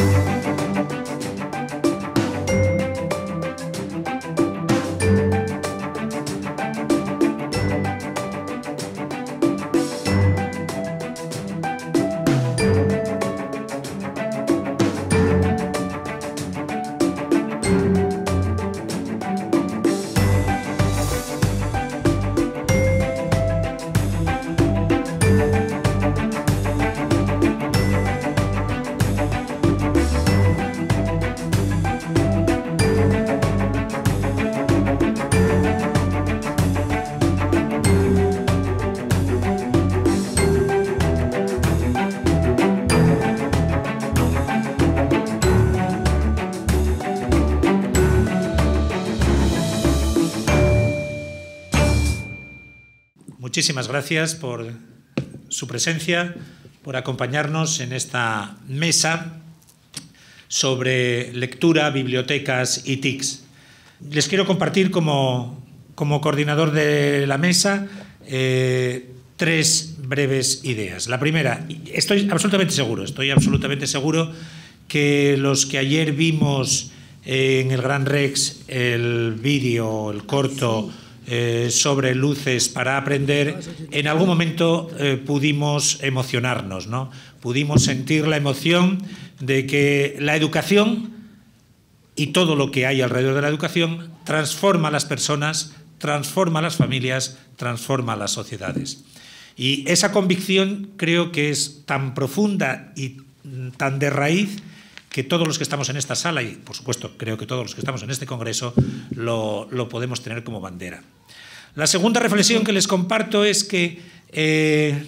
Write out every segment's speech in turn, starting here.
Thank you. Muchísimas gracias por su presencia, por acompañarnos en esta mesa sobre lectura, bibliotecas y TICs. Les quiero compartir como, coordinador de la mesa eh, tres breves ideas. La primera, estoy absolutamente seguro, estoy absolutamente seguro que los que ayer vimos eh, en el Gran Rex el vídeo, el corto, eh, sobre luces para aprender, en algún momento eh, pudimos emocionarnos, ¿no? Pudimos sentir la emoción de que la educación y todo lo que hay alrededor de la educación transforma a las personas, transforma a las familias, transforma a las sociedades. Y esa convicción creo que es tan profunda y mm, tan de raíz que todos los que estamos en esta sala, y por supuesto creo que todos los que estamos en este Congreso, lo podemos tener como bandera. La segunda reflexión que les comparto es que, eh,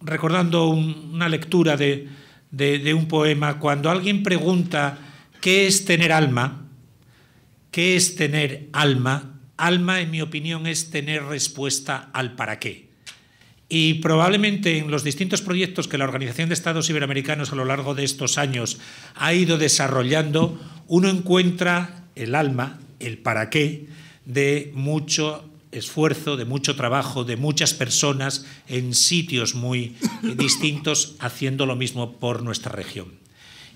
recordando una lectura de, de un poema, cuando alguien pregunta qué es tener alma, qué es tener alma, alma en mi opinión es tener respuesta al para qué. Y probablemente en los distintos proyectos que la Organización de Estados Iberoamericanos a lo largo de estos años ha ido desarrollando, uno encuentra el alma, el para qué, de mucho esfuerzo, de mucho trabajo, de muchas personas en sitios muy distintos haciendo lo mismo por nuestra región.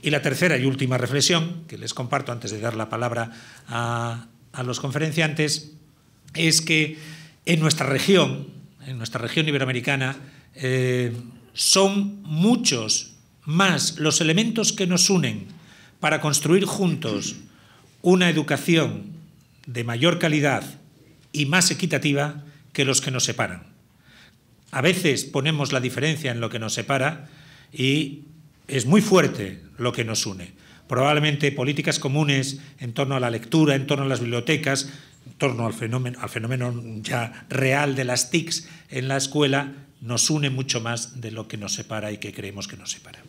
Y la tercera y última reflexión que les comparto antes de dar la palabra a, los conferenciantes es que en nuestra región, en nuestra región iberoamericana, eh, son muchos más los elementos que nos unen para construir juntos una educación de mayor calidad y más equitativa que los que nos separan. A veces ponemos la diferencia en lo que nos separa y es muy fuerte lo que nos une. Probablemente políticas comunes en torno a la lectura, en torno a las bibliotecas, en torno al fenómeno, ya real de las TICs en la escuela, nos une mucho más de lo que nos separa y que creemos que nos separa.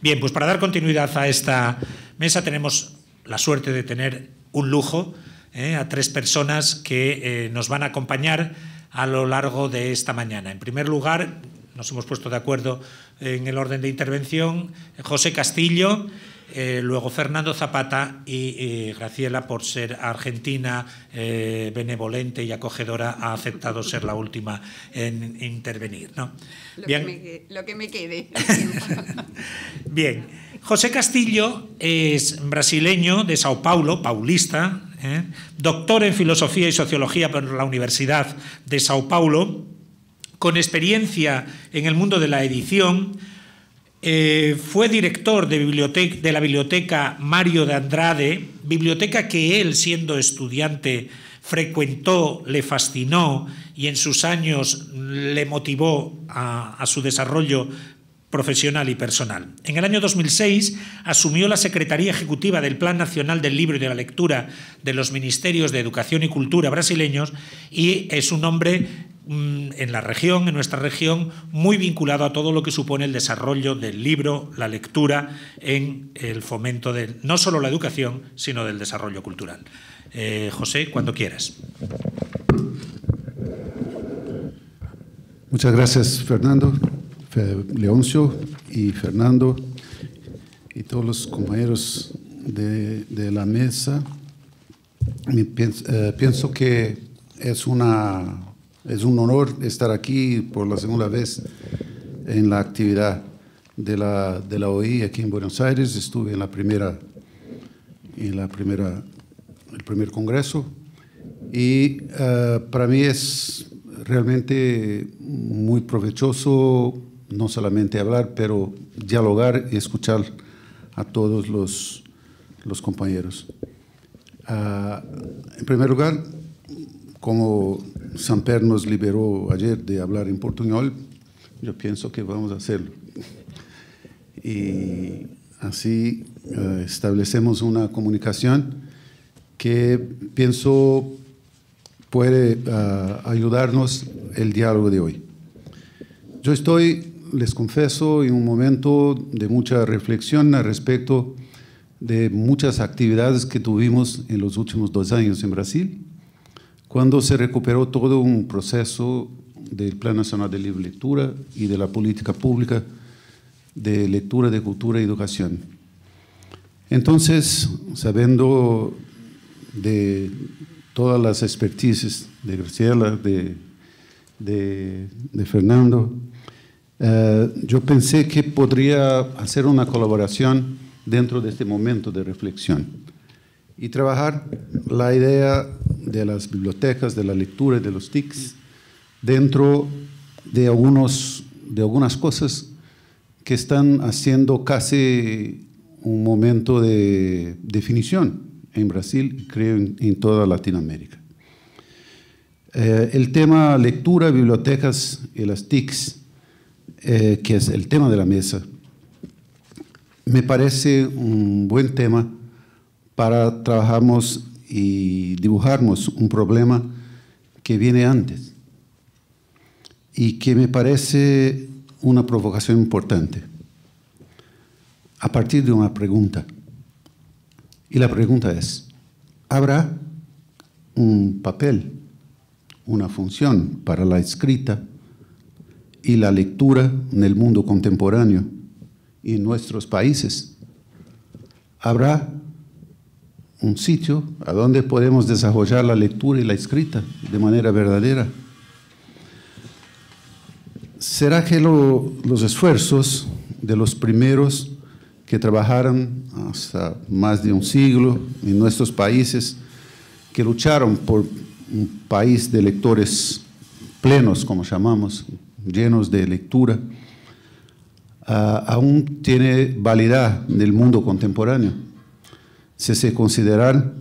Bien, pues para dar continuidad a esta mesa tenemos la suerte de tener un lujo ¿eh? a tres personas que eh, nos van a acompañar a lo largo de esta mañana. En primer lugar, nos hemos puesto de acuerdo en el orden de intervención, José Castillo, eh, luego Fernando Zapata y Graciela, por ser argentina, benevolente y acogedora, ha aceptado ser la última en intervenir. ¿no? Bien. lo que me quede. Bien, José Castillo es brasileño de Sao Paulo, paulista, ¿eh? doctor en Filosofía y Sociología por la Universidad de Sao Paulo, con experiencia en el mundo de la edición, eh, fue director de, la biblioteca Mario de Andrade, biblioteca que él, siendo estudiante, frecuentó, le fascinó y en sus años le motivó a, a su desarrollo profesional y personal. En el año 2006 asumió la Secretaría Ejecutiva del Plan Nacional del Libro y de la Lectura de los Ministerios de Educación y Cultura brasileños y es un hombre mm, en la región, en nuestra región, muy vinculado a todo lo que supone el desarrollo del libro, la lectura, en el fomento de no solo la educación, sino del desarrollo cultural. Eh, José, cuando quieras. Muchas gracias, Fernando. Leoncio y Fernando y todos los compañeros de, la mesa. Eh, pienso, que es, una, es un honor estar aquí por la segunda vez en la actividad de la, de la OI aquí en Buenos Aires. Estuve en la primera, en la primera, el primer congreso y eh, para mí es realmente muy provechoso no solamente hablar, pero dialogar y escuchar a todos los, compañeros. Ah, en primer lugar, como Samper nos liberó ayer de hablar en portuñol, yo pienso que vamos a hacerlo. Y así eh, establecemos una comunicación que pienso puede ah, ayudarnos el diálogo de hoy. Yo estoy les confieso, en un momento de mucha reflexión al respecto de muchas actividades que tuvimos en los últimos dos años en Brasil, cuando se recuperó todo un proceso del Plan Nacional de Libre Lectura y de la política pública de lectura, de cultura y e educación. Entonces, sabiendo de todas las expertices de Graciela, de Fernando, eh, yo pensé que podría hacer una colaboración dentro de este momento de reflexión y trabajar la idea de las bibliotecas, de la lectura y de los TICs dentro de, algunos, de algunas cosas que están haciendo casi un momento de definición en Brasil y creo en, toda Latinoamérica. Eh, el tema lectura, bibliotecas y las TICs eh, que es el tema de la mesa, me parece un buen tema para trabajarmos y dibujarnos un problema que viene antes y que me parece una provocación importante a partir de una pregunta. Y la pregunta es, ¿habrá un papel, una función para la escrita y la lectura en el mundo contemporáneo y en nuestros países, habrá un sitio a donde podemos desarrollar la lectura y la escrita de manera verdadera. ¿Será que los esfuerzos de los primeros que trabajaron hasta más de un siglo en nuestros países, que lucharon por un país de lectores plenos, como llamamos, llenos de lectura, aún tiene validad en el mundo contemporáneo. Si se considerar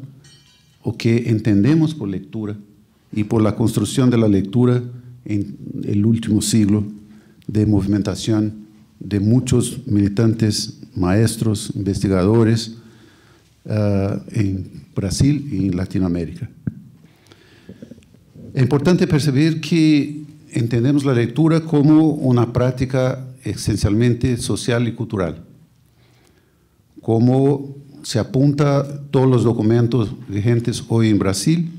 o que entendemos por lectura y por la construcción de la lectura en el último siglo de movimentación de muchos militantes, maestros, investigadores en Brasil y en Latinoamérica. Es importante percibir que entendemos la lectura como una práctica esencialmente social y cultural, como se apunta todos los documentos vigentes hoy en Brasil,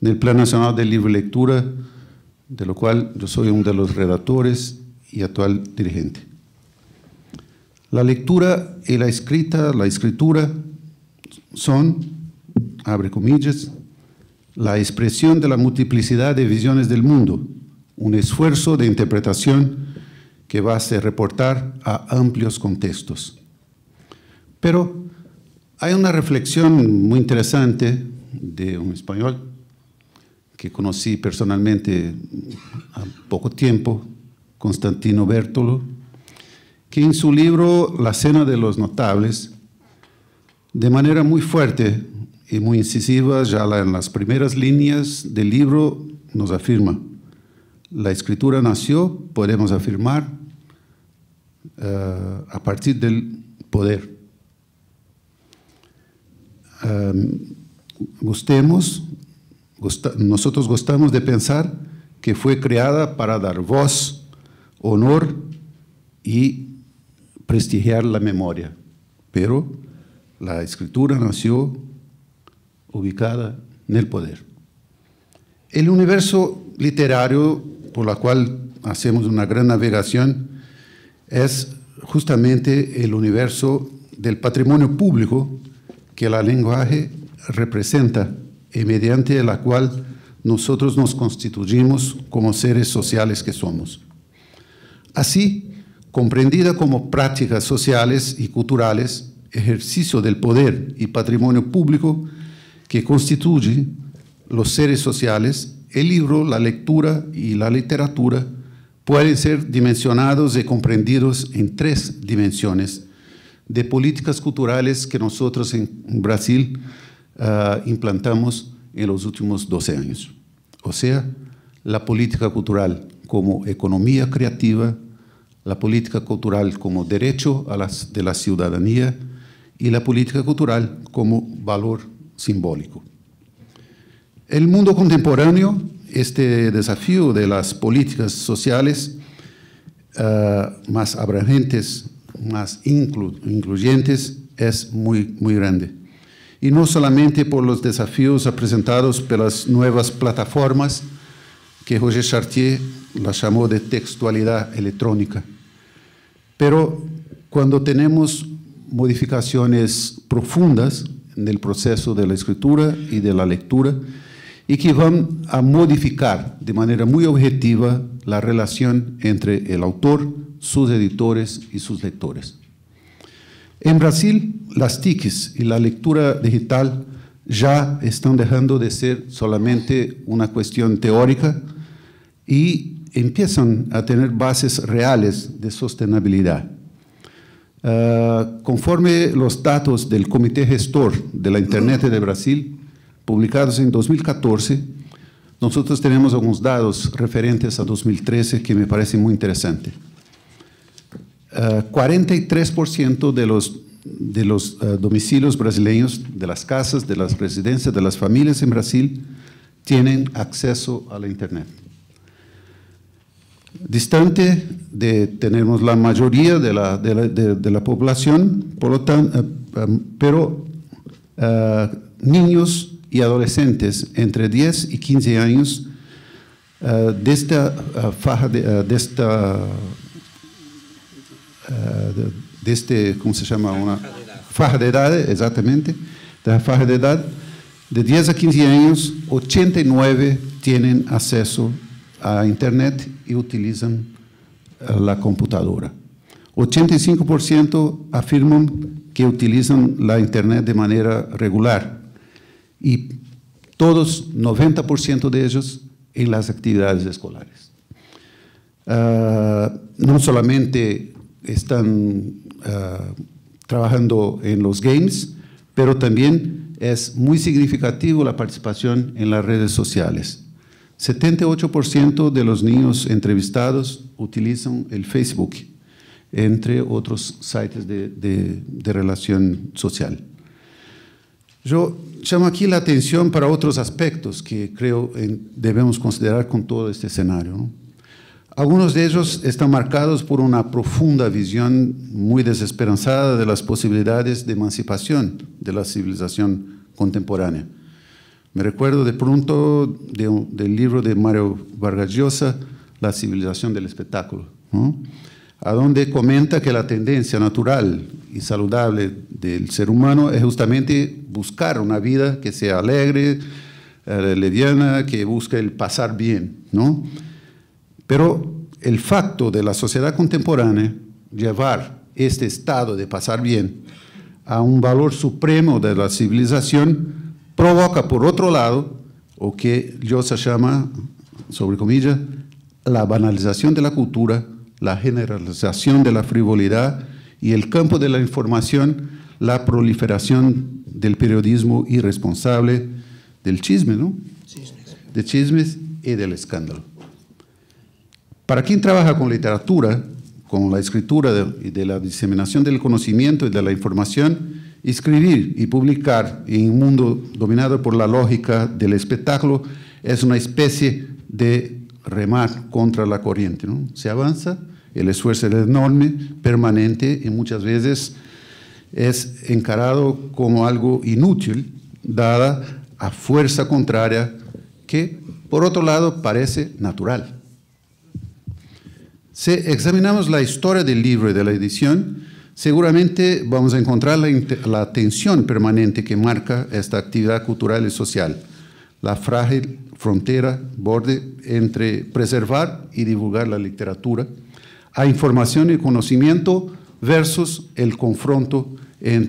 en el Plan Nacional de Libre Lectura, de lo cual yo soy uno de los redactores y actual dirigente. La lectura y la escrita, la escritura, son, abre comillas, la expresión de la multiplicidad de visiones del mundo, un esfuerzo de interpretación que va a ser reportar a amplios contextos. Pero hay una reflexión muy interesante de un español que conocí personalmente a poco tiempo, Constantino Bertolo, que en su libro La Cena de los Notables, de manera muy fuerte y muy incisiva, ya en las primeras líneas del libro, nos afirma, la escritura nació, podemos afirmar, eh, a partir del poder. Em, gustemos, nosotros gustamos de pensar que fue creada para dar voz, honor y prestigiar la memoria. Pero la escritura nació ubicada en el poder. El universo literario por la cual hacemos una gran navegación es justamente el universo del patrimonio público que la lenguaje representa y mediante la cual nosotros nos constituimos como seres sociales que somos. Así, comprendida como prácticas sociales y culturales, ejercicio del poder y patrimonio público que constituye los seres sociales, el libro, la lectura y la literatura pueden ser dimensionados y comprendidos en tres dimensiones de políticas culturales que nosotros en Brasil ah, implantamos en los últimos 12 años. O sea, la política cultural como economía creativa, la política cultural como derecho a de la ciudadanía y la política cultural como valor simbólico. El mundo contemporáneo, este desafío de las políticas sociales eh, más abrangentes, más incluyentes, es muy, muy grande. Y no solamente por los desafíos presentados por las nuevas plataformas que Roger Chartier la llamó de textualidad electrónica. Pero cuando tenemos modificaciones profundas en el proceso de la escritura y de la lectura, y que van a modificar de manera muy objetiva la relación entre el autor, sus editores y sus lectores. En Brasil, las TICs y la lectura digital ya están dejando de ser solamente una cuestión teórica y empiezan a tener bases reales de sostenibilidad. Ah, conforme los datos del Comité Gestor de la Internet de Brasil, publicados en 2014, nosotros tenemos algunos datos referentes a 2013 que me parecen muy interesantes. Eh, 43% de los, de los eh, domicilios brasileños, de las casas, de las residencias, de las familias en Brasil, tienen acceso a la Internet. Distante de tenemos la mayoría de la, de la, población, por lo tanto, eh, pero niños y adolescentes entre 10 y 15 años eh, de esta eh, faja eh, de, este cómo se llama una faja de edad exactamente de la faja de edad de 10 a 15 años 89 tienen acceso a internet y utilizan la computadora 85% afirman que utilizan la internet de manera regular y todos, 90% de ellos, en las actividades escolares. Ah, no solamente están ah, trabajando en los games, pero también es muy significativo la participación en las redes sociales. 78% de los niños entrevistados utilizan el Facebook, entre otros sites de relación social. Yo llamo aquí la atención para otros aspectos que creo debemos considerar con todo este escenario. Algunos de ellos están marcados por una profunda visión muy desesperanzada de las posibilidades de emancipación de la civilización contemporánea. Me recuerdo de pronto del libro de Mario Vargas Llosa, La civilización del espectáculo a donde comenta que la tendencia natural y saludable del ser humano es justamente buscar una vida que sea alegre, eh, leviana, que busque el pasar bien, ¿no? Pero el facto de la sociedad contemporánea llevar este estado de pasar bien a un valor supremo de la civilización provoca, por otro lado, o que se llama, sobre comillas, la banalización de la cultura la generalización de la frivolidad y el campo de la información, la proliferación del periodismo irresponsable, del chisme, ¿no? De chismes y del escándalo. Para quien trabaja con literatura, con la escritura y de la diseminación del conocimiento y de la información, escribir y publicar en un mundo dominado por la lógica del espectáculo es una especie de remar contra la corriente. ¿no? Se avanza, el esfuerzo es enorme, permanente y muchas veces es encarado como algo inútil, dada a fuerza contraria que, por otro lado, parece natural. Si examinamos la historia del libro y de la edición, seguramente vamos a encontrar la, la tensión permanente que marca esta actividad cultural y social, la frágil frontera, borde entre preservar y divulgar la literatura, a información y conocimiento versus el confronto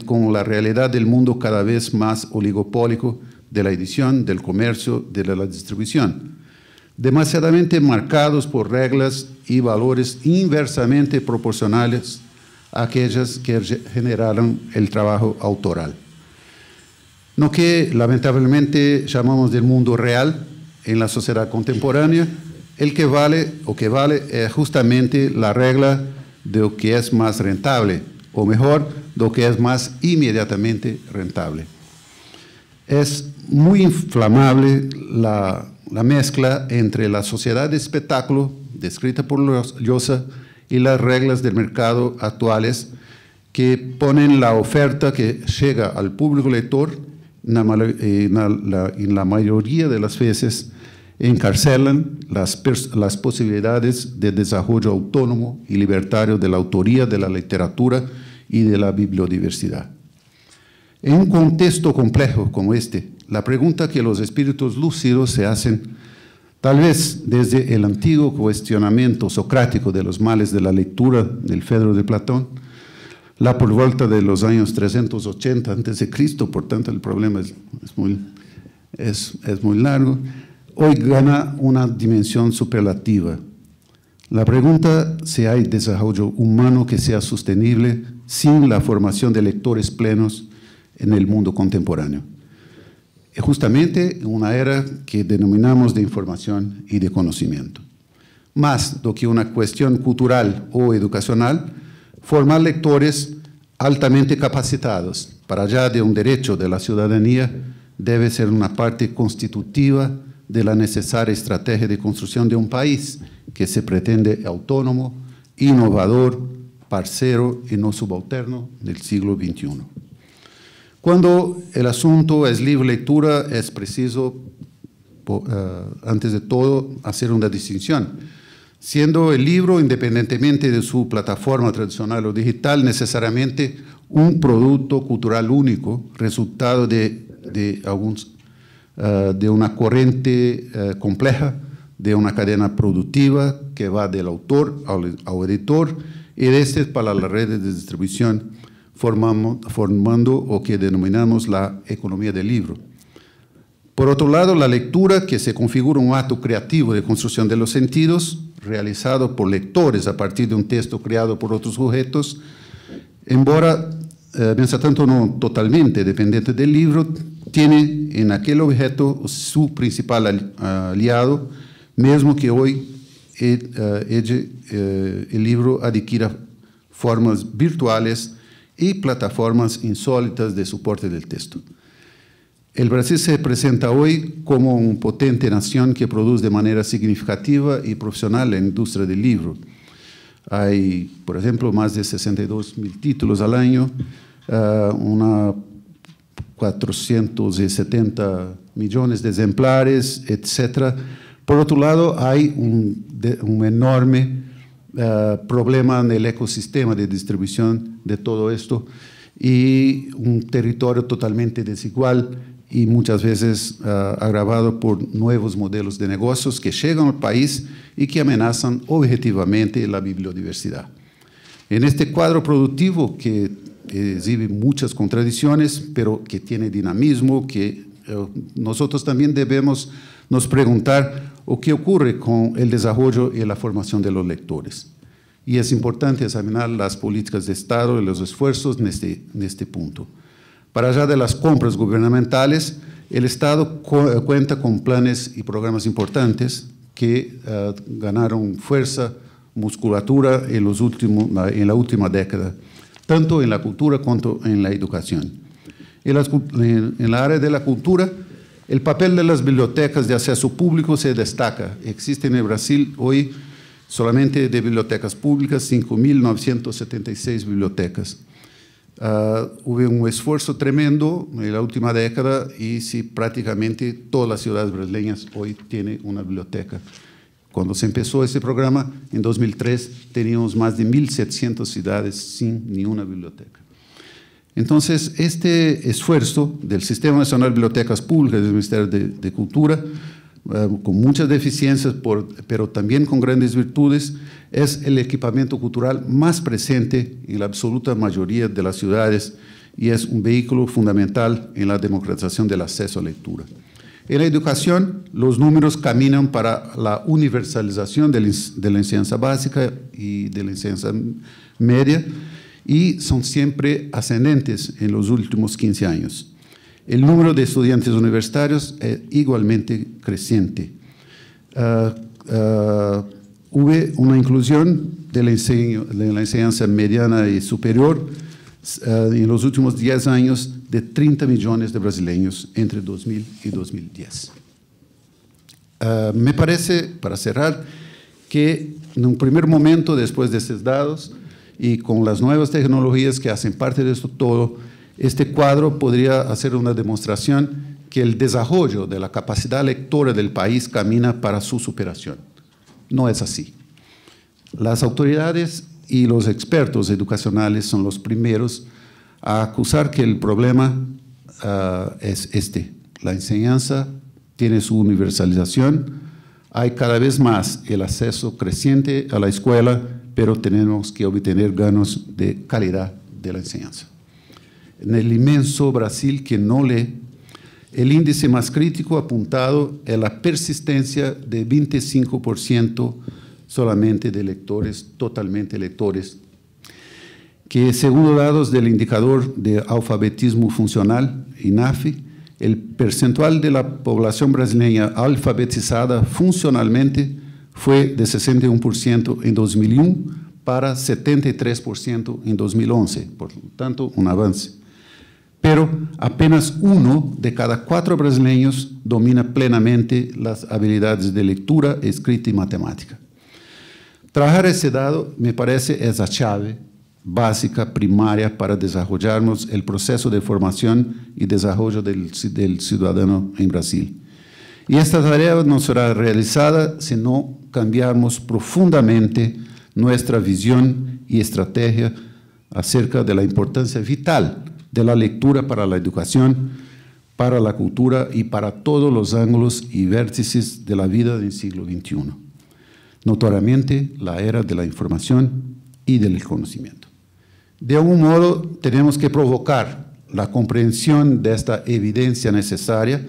con la realidad del mundo cada vez más oligopólico de la edición, del comercio, de la distribución, demasiadamente marcados por reglas y valores inversamente proporcionales a aquellas que generaron el trabajo autoral. Lo que lamentablemente llamamos del mundo real en la sociedad contemporánea, el que vale o que vale es justamente la regla de lo que es más rentable, o mejor, lo que es más inmediatamente rentable. Es muy inflamable la, la mezcla entre la sociedad de espectáculo, descrita por Llosa, y las reglas del mercado actuales que ponen la oferta que llega al público lector eh, en la mayoría de las veces encarcelan las, posibilidades de desarrollo autónomo y libertario de la autoría, de la literatura y de la bibliodiversidad. En un contexto complejo como este, la pregunta que los espíritus lúcidos se hacen, tal vez desde el antiguo cuestionamiento socrático de los males de la lectura del Fedro de Platón, la por vuelta de los años 380 antes de Cristo, por tanto el problema es, muy, largo, hoy gana una dimensión superlativa. La pregunta si hay desarrollo humano que sea sostenible sin la formación de lectores plenos en el mundo contemporáneo. Es Justamente una era que denominamos de información y de conocimiento. Más do que una cuestión cultural o educacional, formar lectores altamente capacitados. Para allá de un derecho de la ciudadanía debe ser una parte constitutiva de la necesaria estrategia de construcción de un país que se pretende autónomo, innovador, parcero y no subalterno del siglo XXI. Cuando el asunto es libre lectura, es preciso, eh, antes de todo, hacer una distinción siendo el libro, independientemente de su plataforma tradicional o digital, necesariamente un producto cultural único, resultado de, de, eh, una corriente eh, compleja, de una cadena productiva que va del autor al, editor y desde este para las redes de distribución, formando lo que denominamos la economía del libro. Por otro lado, la lectura, que se configura un acto creativo de construcción de los sentidos, realizado por lectores a partir de un texto creado por otros sujetos, embora, eh, mientras tanto no totalmente dependiente del libro, tiene en aquel objeto su principal aliado, mismo que hoy eh, eh, el, el libro adquiera formas virtuales y plataformas insólitas de soporte del texto. El Brasil se presenta hoy como una potente nación que produce de manera significativa y profesional la industria del libro. Hay, por ejemplo, más de 62 mil títulos al año, 470 ah, millones de ejemplares, etc. Por otro lado, hay un, enorme ah, problema en el ecosistema de distribución de todo esto y un territorio totalmente desigual y muchas veces ah, agravado por nuevos modelos de negocios que llegan al país y que amenazan objetivamente la biodiversidad. En este cuadro productivo que eh, exhibe muchas contradicciones, pero que tiene dinamismo, que eh, nosotros también debemos nos preguntar o qué ocurre con el desarrollo y la formación de los lectores. Y es importante examinar las políticas de Estado y los esfuerzos en este, en este punto. Para allá de las compras gubernamentales, el Estado eh, cuenta con planes y programas importantes que eh, ganaron fuerza, musculatura en, los eh, la última década, tanto en la cultura como en la educación. En, la área de la cultura, el papel de las bibliotecas de acceso público se destaca. Existen en Brasil hoy solamente de bibliotecas públicas 5.976 bibliotecas. Ah, hubo un esfuerzo tremendo en la última década y si prácticamente todas las ciudades brasileñas hoy tienen una biblioteca. Cuando se empezó ese programa, en 2003, teníamos más de 1.700 ciudades sin ni una biblioteca. Entonces, este esfuerzo del Sistema Nacional de Bibliotecas Públicas del Ministerio de Cultura eh, con muchas deficiencias, pero también con grandes virtudes, es el equipamiento cultural más presente en la absoluta mayoría de las ciudades y es un vehículo fundamental en la democratización del acceso a lectura. En la educación, los números caminan para la universalización de la enseñanza básica y de la enseñanza media y son siempre ascendentes en los últimos 15 años. El número de estudiantes universitarios es igualmente creciente. Ah, ah, hubo una inclusión de la, enseñanza mediana y superior ah, en los últimos 10 años de 30 millones de brasileños entre 2000 y 2010. me parece, para cerrar, que en un primer momento, después de estos datos y con las nuevas tecnologías que hacen parte de esto todo, este cuadro podría hacer una demostración que el desarrollo de la capacidad lectora del país camina para su superación. No es así. Las autoridades y los expertos educacionales son los primeros a acusar que el problema ah, es este. La enseñanza tiene su universalización, hay cada vez más el acceso creciente a la escuela, pero tenemos que obtener ganos de calidad de la enseñanza en el inmenso Brasil que no lee, el índice más crítico apuntado es la persistencia de 25% solamente de lectores, totalmente lectores, que según datos del indicador de alfabetismo funcional, INAFI, el percentual de la población brasileña alfabetizada funcionalmente fue de 61% en 2001 para 73% en 2011, por lo tanto, un avance pero apenas uno de cada cuatro brasileños domina plenamente las habilidades de lectura, escrita y matemática. Trabajar ese dado, me parece, es la clave básica, primaria, para desarrollarnos el proceso de formación y desarrollo del, ciudadano en Brasil. Y esta tarea no será realizada si no cambiamos profundamente nuestra visión y estrategia acerca de la importancia vital de la lectura para la educación, para la cultura y para todos los ángulos y vértices de la vida del siglo XXI, notoriamente la era de la información y del conocimiento. De algún modo, tenemos que provocar la comprensión de esta evidencia necesaria,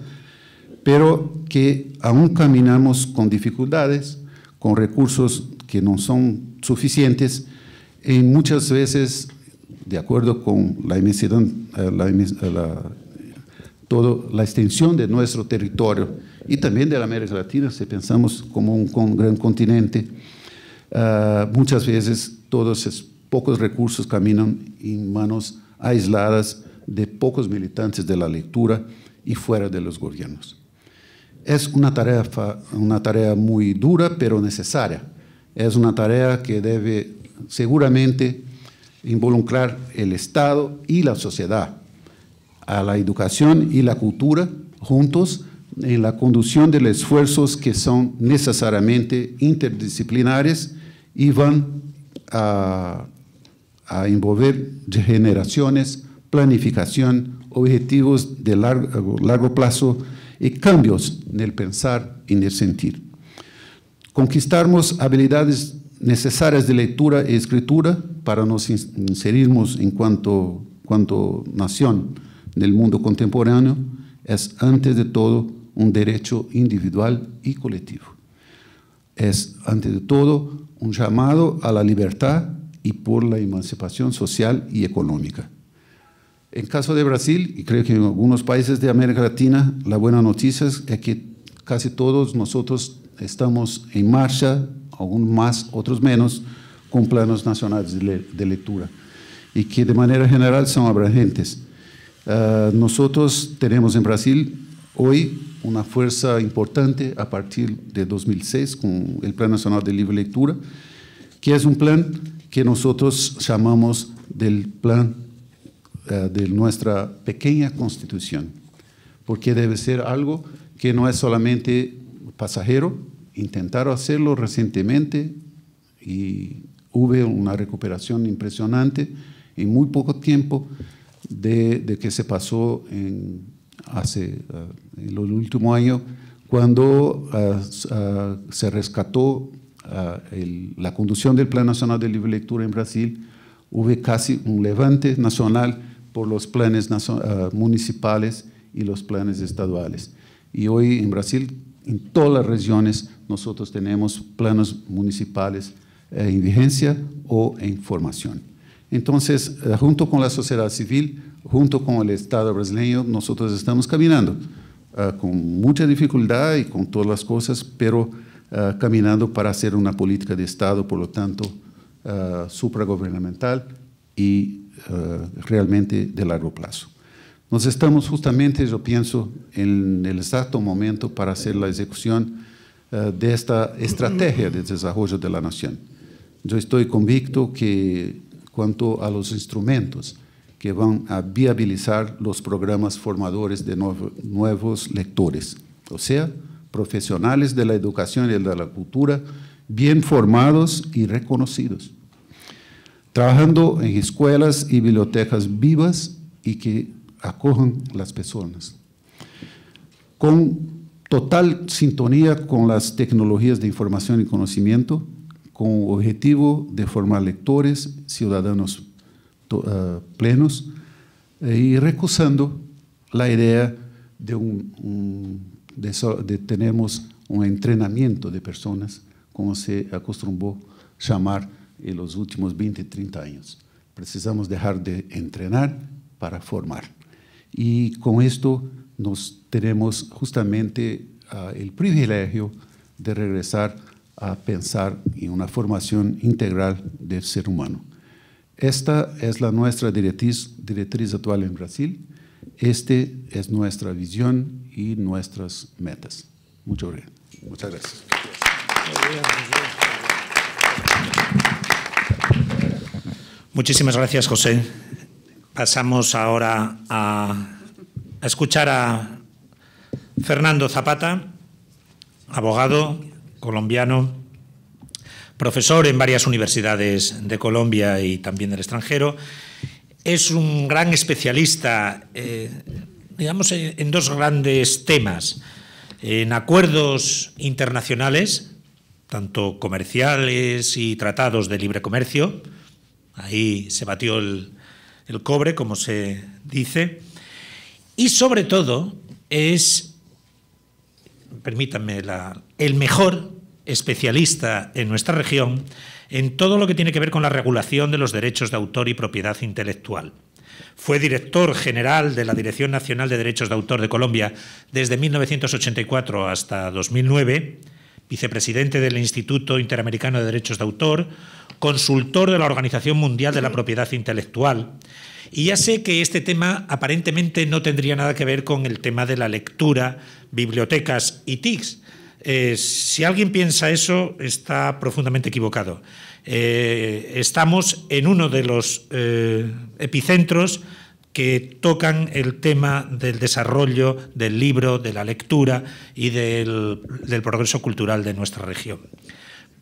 pero que aún caminamos con dificultades, con recursos que no son suficientes, en muchas veces de acuerdo con la eh, eh, toda la extensión de nuestro territorio y también de la América Latina, si pensamos como un, gran continente, ah, muchas veces todos esos pocos recursos caminan en manos aisladas de pocos militantes de la lectura y fuera de los gobiernos. Es una tarea, una tarea muy dura, pero necesaria. Es una tarea que debe seguramente involucrar el Estado y la sociedad a la educación y la cultura juntos en la conducción de los esfuerzos que son necesariamente interdisciplinares y van a, a envolver generaciones, planificación, objetivos de largo, largo plazo y cambios en el pensar y en el sentir. Conquistarmos habilidades necesarias de lectura y escritura para nos inserirmos en cuanto, cuanto nación del mundo contemporáneo es antes de todo un derecho individual y colectivo. Es antes de todo un llamado a la libertad y por la emancipación social y económica. En caso de Brasil, y creo que en algunos países de América Latina, la buena noticia es que casi todos nosotros estamos en marcha algunos más, otros menos, con planos nacionales de, lectura y que de manera general son abrangentes. Ah, nosotros tenemos en Brasil hoy una fuerza importante a partir de 2006 con el Plan Nacional de Libre Lectura, que es un plan que nosotros llamamos del plan ah, de nuestra pequeña constitución, porque debe ser algo que no es solamente pasajero, intentaron hacerlo recientemente y hubo una recuperación impresionante en muy poco tiempo de, de que se pasó en, hace, eh, en el último año cuando ah, ah, se rescató ah, la conducción del Plan Nacional de Libre Lectura en Brasil, hubo casi un levante nacional por los planes municipales y los planes estaduales. Y hoy en Brasil en todas las regiones nosotros tenemos planos municipales en eh, vigencia o en formación. Entonces, eh, junto con la sociedad civil, junto con el Estado brasileño, nosotros estamos caminando eh, con mucha dificultad y con todas las cosas, pero caminando para hacer una política de Estado, por lo tanto, supragubernamental y realmente de largo plazo. Nos estamos justamente, yo pienso, en el exacto momento para hacer la ejecución eh, de esta estrategia de desarrollo de la nación. Yo estoy convicto que cuanto a los instrumentos que van a viabilizar los programas formadores de nuevos lectores, o sea, profesionales de la educación y de la cultura, bien formados y reconocidos, trabajando en escuelas y bibliotecas vivas y que Acogen las personas, con total sintonía con las tecnologías de información y conocimiento, con el objetivo de formar lectores, ciudadanos ah, plenos, eh, y recusando la idea de, tener un, un entrenamiento de personas, como se acostumbró llamar en los últimos 20, 30 años. Precisamos dejar de entrenar para formar. Y con esto nos tenemos justamente ah, el privilegio de regresar a pensar en una formación integral del ser humano. Esta es la nuestra directriz, actual en Brasil. Esta es nuestra visión y nuestras metas. Muchas gracias. Muchas gracias. Muchísimas gracias, José. Pasamos ahora a, escuchar a Fernando Zapata, abogado colombiano, profesor en varias universidades de Colombia y también del extranjero. Es un gran especialista, eh, digamos, en dos grandes temas, en acuerdos internacionales, tanto comerciales y tratados de libre comercio. Ahí se batió el el cobre, como se dice, y sobre todo es, permítanme, la, el mejor especialista en nuestra región en todo lo que tiene que ver con la regulación de los derechos de autor y propiedad intelectual. Fue director general de la Dirección Nacional de Derechos de Autor de Colombia desde 1984 hasta 2009 vicepresidente del Instituto Interamericano de Derechos de Autor, consultor de la Organización Mundial de la Propiedad Intelectual. Y ya sé que este tema aparentemente no tendría nada que ver con el tema de la lectura, bibliotecas y TICs. Eh, si alguien piensa eso, está profundamente equivocado. Eh, estamos en uno de los eh, epicentros que tocan el tema del desarrollo del libro, de la lectura y del, progreso cultural de nuestra región.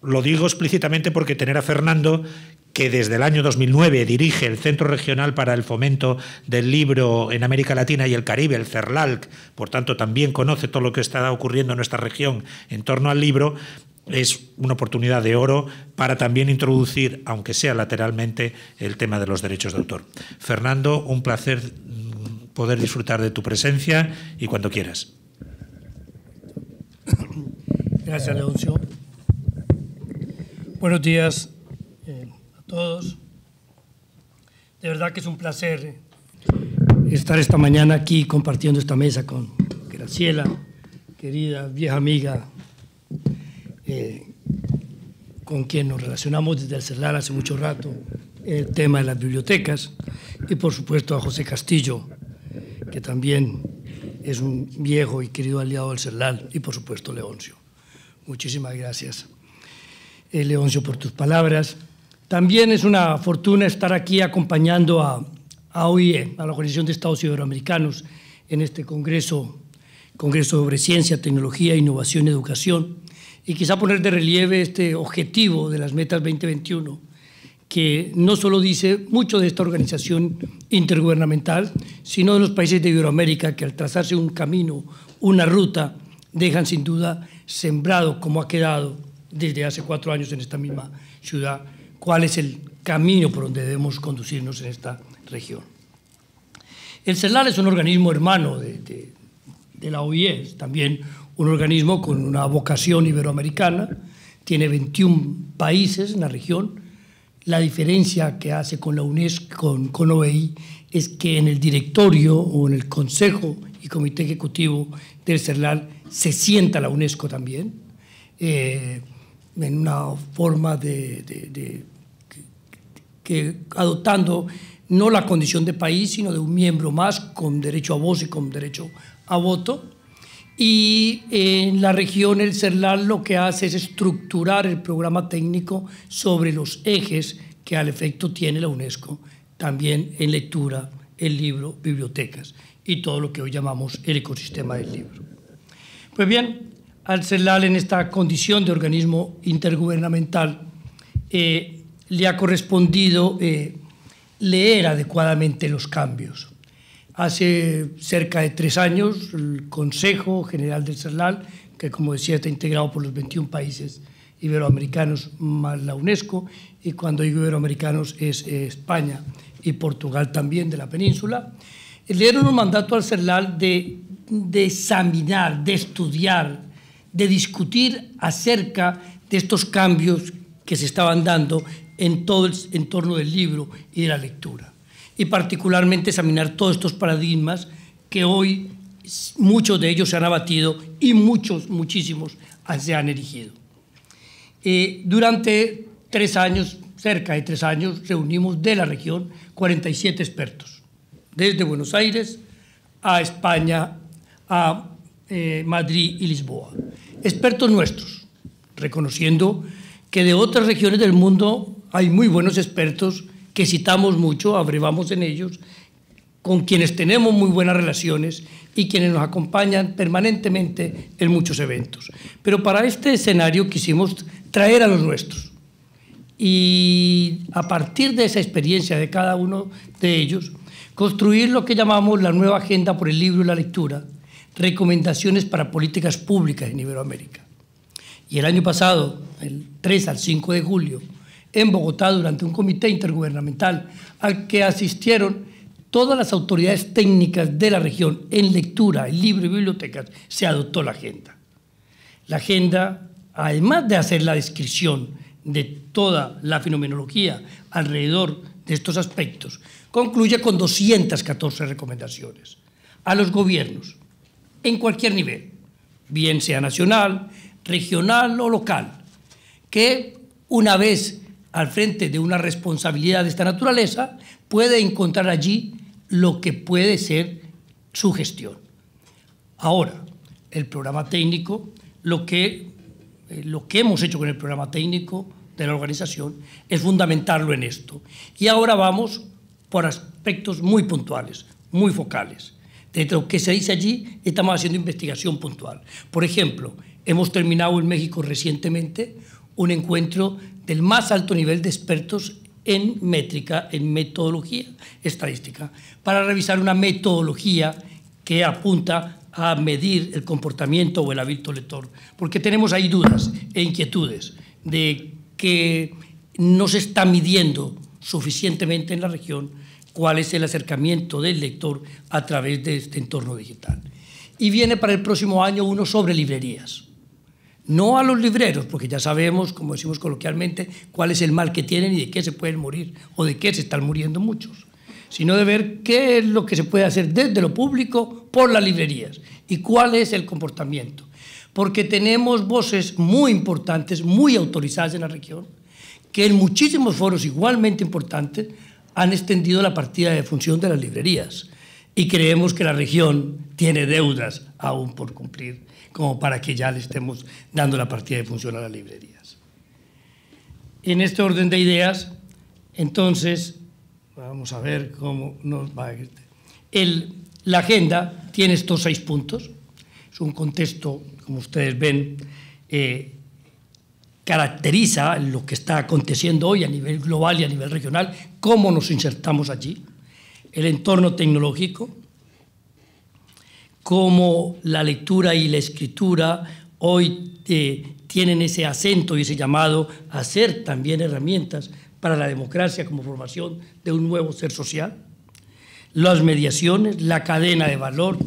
Lo digo explícitamente porque tener a Fernando, que desde el año 2009 dirige el Centro Regional para el Fomento del Libro en América Latina y el Caribe, el CERLALC, por tanto también conoce todo lo que está ocurriendo en nuestra región en torno al libro, es una oportunidad de oro para también introducir, aunque sea lateralmente, el tema de los derechos de autor. Fernando, un placer mm, poder disfrutar de tu presencia y cuando quieras. Gracias, Leoncio. Buenos días eh, a todos. De verdad que es un placer estar esta mañana aquí compartiendo esta mesa con Graciela, querida vieja amiga eh, con quien nos relacionamos desde el CERLAL hace mucho rato, el tema de las bibliotecas, y por supuesto a José Castillo, que también es un viejo y querido aliado del CERLAL y por supuesto Leoncio. Muchísimas gracias, eh, Leoncio, por tus palabras. También es una fortuna estar aquí acompañando a, a OIE, a la Organización de Estados Iberoamericanos, en este Congreso, Congreso sobre Ciencia, Tecnología, Innovación y Educación, y quizá poner de relieve este objetivo de las metas 2021, que no solo dice mucho de esta organización intergubernamental, sino de los países de Iberoamérica que al trazarse un camino, una ruta, dejan sin duda sembrado como ha quedado desde hace cuatro años en esta misma ciudad, cuál es el camino por donde debemos conducirnos en esta región. El CELAR es un organismo hermano de, la OIE, también un organismo con una vocación iberoamericana, tiene 21 países en la región. La diferencia que hace con la UNESCO, con, OEI, es que en el directorio o en el consejo y comité ejecutivo del CERLAR se sienta la UNESCO también, eh, en una forma de que adoptando no la condición de país, sino de un miembro más con derecho a voz y con derecho a voto. Y eh, en la región el CERLAL lo que hace es estructurar el programa técnico sobre los ejes que al efecto tiene la UNESCO, también en lectura, el libro, bibliotecas y todo lo que hoy llamamos el ecosistema del libro. Pues bien, al CERLAL en esta condición de organismo intergubernamental eh, le ha correspondido eh, leer adecuadamente los cambios, Hace cerca de tres años, el Consejo General del CERLAL, que como decía está integrado por los 21 países iberoamericanos más la UNESCO, y cuando digo iberoamericanos es eh, España y Portugal también de la península, le dieron un mandato al CERLAL de examinar, de estudiar, de discutir acerca de estos cambios que se estaban dando en todo el entorno del libro y de la lectura y particularmente examinar todos estos paradigmas que hoy muchos de ellos se han abatido y muchos, muchísimos se han erigido. Eh, durante tres años, cerca de tres años, reunimos de la región 47 expertos, desde Buenos Aires a España, a eh, Madrid y Lisboa. Expertos nuestros, reconociendo que de otras regiones del mundo hay muy buenos expertos que citamos mucho, abrevamos en ellos, con quienes tenemos muy buenas relaciones y quienes nos acompañan permanentemente en muchos eventos. Pero para este escenario quisimos traer a los nuestros. Y a partir de esa experiencia de cada uno de ellos, construir lo que llamamos la nueva agenda por el libro y la lectura, recomendaciones para políticas públicas en Iberoamérica. Y el año pasado, el 3 al 5 de julio, en Bogotá durante un comité intergubernamental al que asistieron todas las autoridades técnicas de la región en lectura, en libro y bibliotecas, se adoptó la agenda. La agenda, además de hacer la descripción de toda la fenomenología alrededor de estos aspectos, concluye con 214 recomendaciones a los gobiernos, en cualquier nivel, bien sea nacional, regional o local, que una vez al frente de una responsabilidad de esta naturaleza, puede encontrar allí lo que puede ser su gestión. Ahora, el programa técnico, lo que, eh, lo que hemos hecho con el programa técnico de la organización es fundamentarlo en esto. Y ahora vamos por aspectos muy puntuales, muy focales. Dentro de lo que se dice allí, estamos haciendo investigación puntual. Por ejemplo, hemos terminado en México recientemente un encuentro del más alto nivel de expertos en métrica, en metodología estadística, para revisar una metodología que apunta a medir el comportamiento o el hábito lector, porque tenemos ahí dudas e inquietudes de que no se está midiendo suficientemente en la región cuál es el acercamiento del lector a través de este entorno digital. Y viene para el próximo año uno sobre librerías no a los libreros, porque ya sabemos, como decimos coloquialmente, cuál es el mal que tienen y de qué se pueden morir o de qué se están muriendo muchos, sino de ver qué es lo que se puede hacer desde lo público por las librerías y cuál es el comportamiento. Porque tenemos voces muy importantes, muy autorizadas en la región, que en muchísimos foros igualmente importantes han extendido la partida de función de las librerías y creemos que la región tiene deudas aún por cumplir como para que ya le estemos dando la partida de función a las librerías. En este orden de ideas, entonces, vamos a ver cómo nos va a... El, la agenda tiene estos seis puntos. Es un contexto, como ustedes ven, eh, caracteriza lo que está aconteciendo hoy a nivel global y a nivel regional, cómo nos insertamos allí, el entorno tecnológico, cómo la lectura y la escritura hoy eh, tienen ese acento y ese llamado a ser también herramientas para la democracia como formación de un nuevo ser social, las mediaciones, la cadena de valor,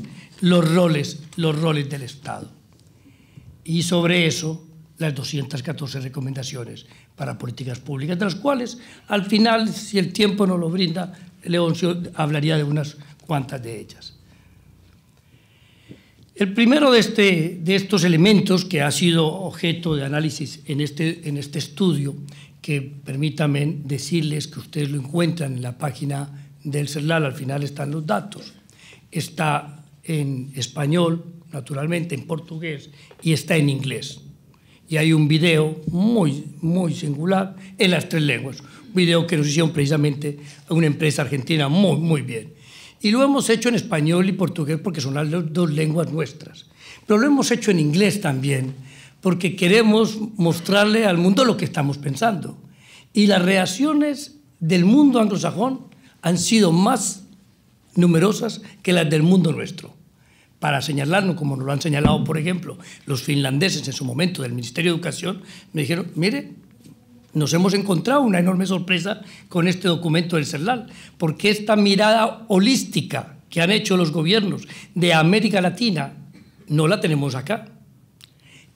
los roles, los roles del Estado. Y sobre eso, las 214 recomendaciones para políticas públicas, de las cuales al final, si el tiempo no lo brinda, Leoncio hablaría de unas cuantas de ellas. El primero de, este, de estos elementos que ha sido objeto de análisis en este, en este estudio, que permítanme decirles que ustedes lo encuentran en la página del CERLAL, al final están los datos. Está en español, naturalmente, en portugués y está en inglés. Y hay un video muy, muy singular en las tres lenguas. Un video que nos hicieron precisamente una empresa argentina muy, muy bien. Y lo hemos hecho en español y portugués porque son las dos lenguas nuestras. Pero lo hemos hecho en inglés también porque queremos mostrarle al mundo lo que estamos pensando. Y las reacciones del mundo anglosajón han sido más numerosas que las del mundo nuestro. Para señalarnos, como nos lo han señalado, por ejemplo, los finlandeses en su momento del Ministerio de Educación, me dijeron, mire, nos hemos encontrado una enorme sorpresa con este documento del CERLAL, porque esta mirada holística que han hecho los gobiernos de América Latina no la tenemos acá.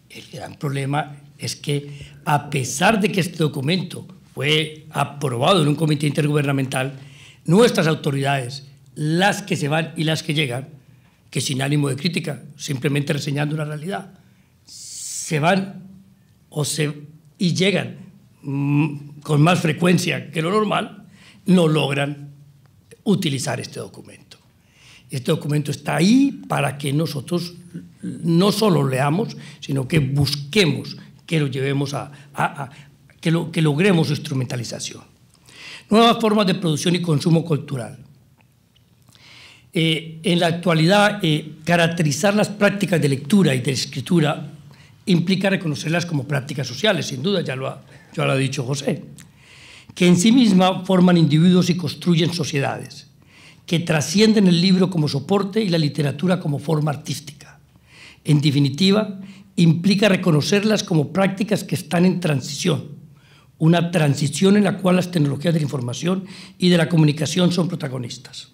El gran problema es que a pesar de que este documento fue aprobado en un comité intergubernamental, nuestras autoridades, las que se van y las que llegan, que sin ánimo de crítica, simplemente reseñando una realidad, se van o se, y llegan Mm, con más frecuencia que lo normal, no logran utilizar este documento. Este documento está ahí para que nosotros no solo leamos, sino que busquemos que lo llevemos a, que, lo, logremos su instrumentalización. Nuevas formas de producción y consumo cultural. Eh, en la actualidad, eh, caracterizar las prácticas de lectura y de escritura implica reconocerlas como prácticas sociales, sin duda, ya lo ha, ya lo ha dicho José, que en sí misma forman individuos y construyen sociedades, que trascienden el libro como soporte y la literatura como forma artística. En definitiva, implica reconocerlas como prácticas que están en transición, una transición en la cual las tecnologías de la información y de la comunicación son protagonistas.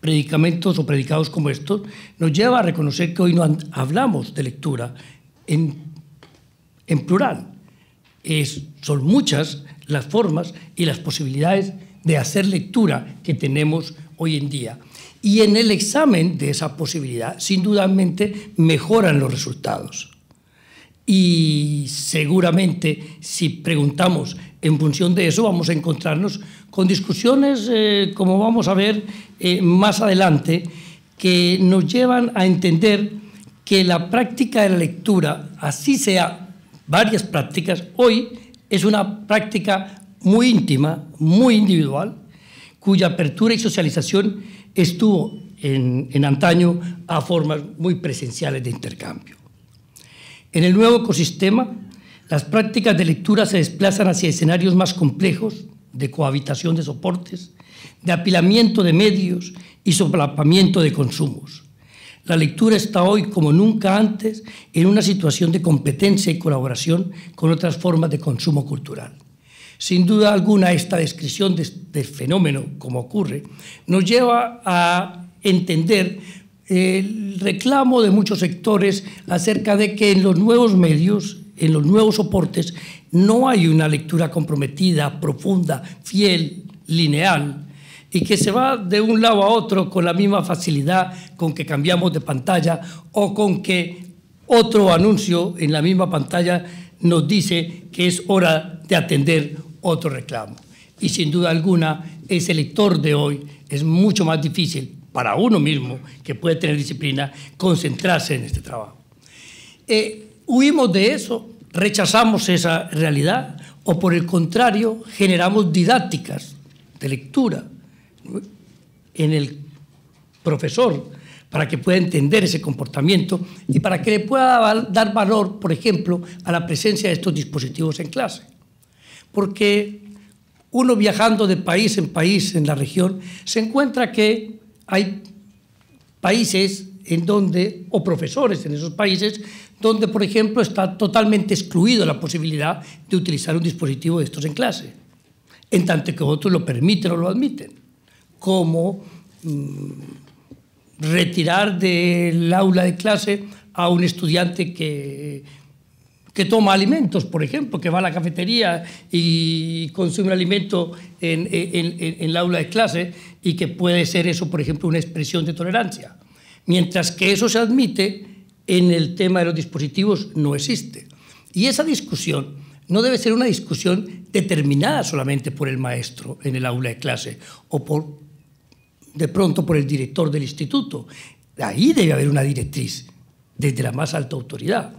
Predicamentos o predicados como estos nos lleva a reconocer que hoy no hablamos de lectura en, plural. son muchas las formas y las posibilidades de hacer lectura que tenemos hoy en día. Y en el examen de esa posibilidad, sin duda, mejoran los resultados. Y seguramente, si preguntamos en función de eso, vamos a encontrarnos con discusiones, eh, como vamos a ver eh, más adelante, que nos llevan a entender que la práctica de la lectura, así sea varias prácticas, hoy es una práctica muy íntima, muy individual, cuya apertura y socialización estuvo en, antaño a formas muy presenciales de intercambio. En el nuevo ecosistema, las prácticas de lectura se desplazan hacia escenarios más complejos de cohabitación de soportes, de apilamiento de medios y soplapamiento de consumos la lectura está hoy, como nunca antes, en una situación de competencia y colaboración con otras formas de consumo cultural. Sin duda alguna, esta descripción este, del fenómeno, como ocurre, nos lleva a entender eh, el reclamo de muchos sectores acerca de que en los nuevos medios, en los nuevos soportes, no hay una lectura comprometida, profunda, fiel, lineal, y que se va de un lado a otro con la misma facilidad con que cambiamos de pantalla o con que otro anuncio en la misma pantalla nos dice que es hora de atender otro reclamo. Y sin duda alguna, ese lector de hoy es mucho más difícil para uno mismo, que puede tener disciplina, concentrarse en este trabajo. Eh, huimos de eso, rechazamos esa realidad o por el contrario generamos didácticas de lectura en el profesor para que pueda entender ese comportamiento y para que le pueda dar valor, por ejemplo, a la presencia de estos dispositivos en clase. Porque uno viajando de país en país en la región se encuentra que hay países en donde, o profesores en esos países, donde, por ejemplo, está totalmente excluido la posibilidad de utilizar un dispositivo de estos en clase, en tanto que otros lo permiten o lo admiten como mm, retirar del aula de clase a un estudiante que, que toma alimentos, por ejemplo, que va a la cafetería y consume un alimento en, en, en el aula de clase y que puede ser eso, por ejemplo, una expresión de tolerancia. Mientras que eso se admite en el tema de los dispositivos no existe. Y esa discusión no debe ser una discusión determinada solamente por el maestro en el aula de clase o por de pronto por el director del instituto. Ahí debe haber una directriz desde la más alta autoridad.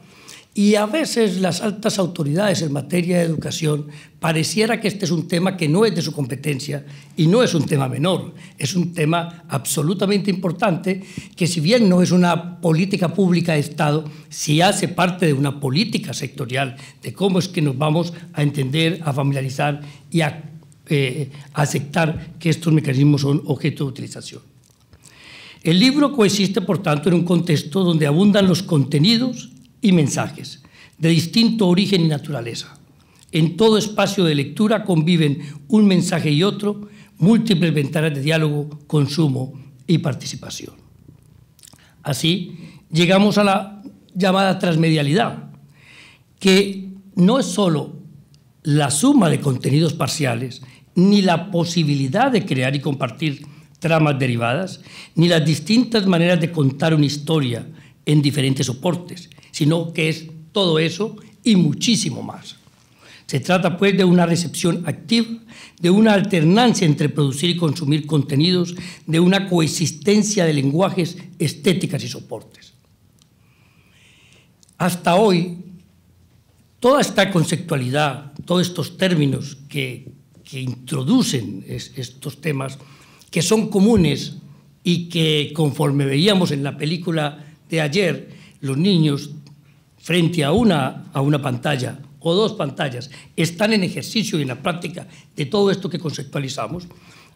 Y a veces las altas autoridades en materia de educación pareciera que este es un tema que no es de su competencia y no es un tema menor, es un tema absolutamente importante que si bien no es una política pública de Estado, sí hace parte de una política sectorial de cómo es que nos vamos a entender, a familiarizar y a eh, aceptar que estos mecanismos son objeto de utilización. El libro coexiste, por tanto, en un contexto donde abundan los contenidos y mensajes de distinto origen y naturaleza. En todo espacio de lectura conviven un mensaje y otro, múltiples ventanas de diálogo, consumo y participación. Así, llegamos a la llamada transmedialidad, que no es sólo la suma de contenidos parciales, ni la posibilidad de crear y compartir tramas derivadas, ni las distintas maneras de contar una historia en diferentes soportes, sino que es todo eso y muchísimo más. Se trata pues de una recepción activa, de una alternancia entre producir y consumir contenidos, de una coexistencia de lenguajes, estéticas y soportes. Hasta hoy, toda esta conceptualidad, todos estos términos que que introducen estos temas que son comunes y que conforme veíamos en la película de ayer, los niños frente a una, a una pantalla o dos pantallas están en ejercicio y en la práctica de todo esto que conceptualizamos,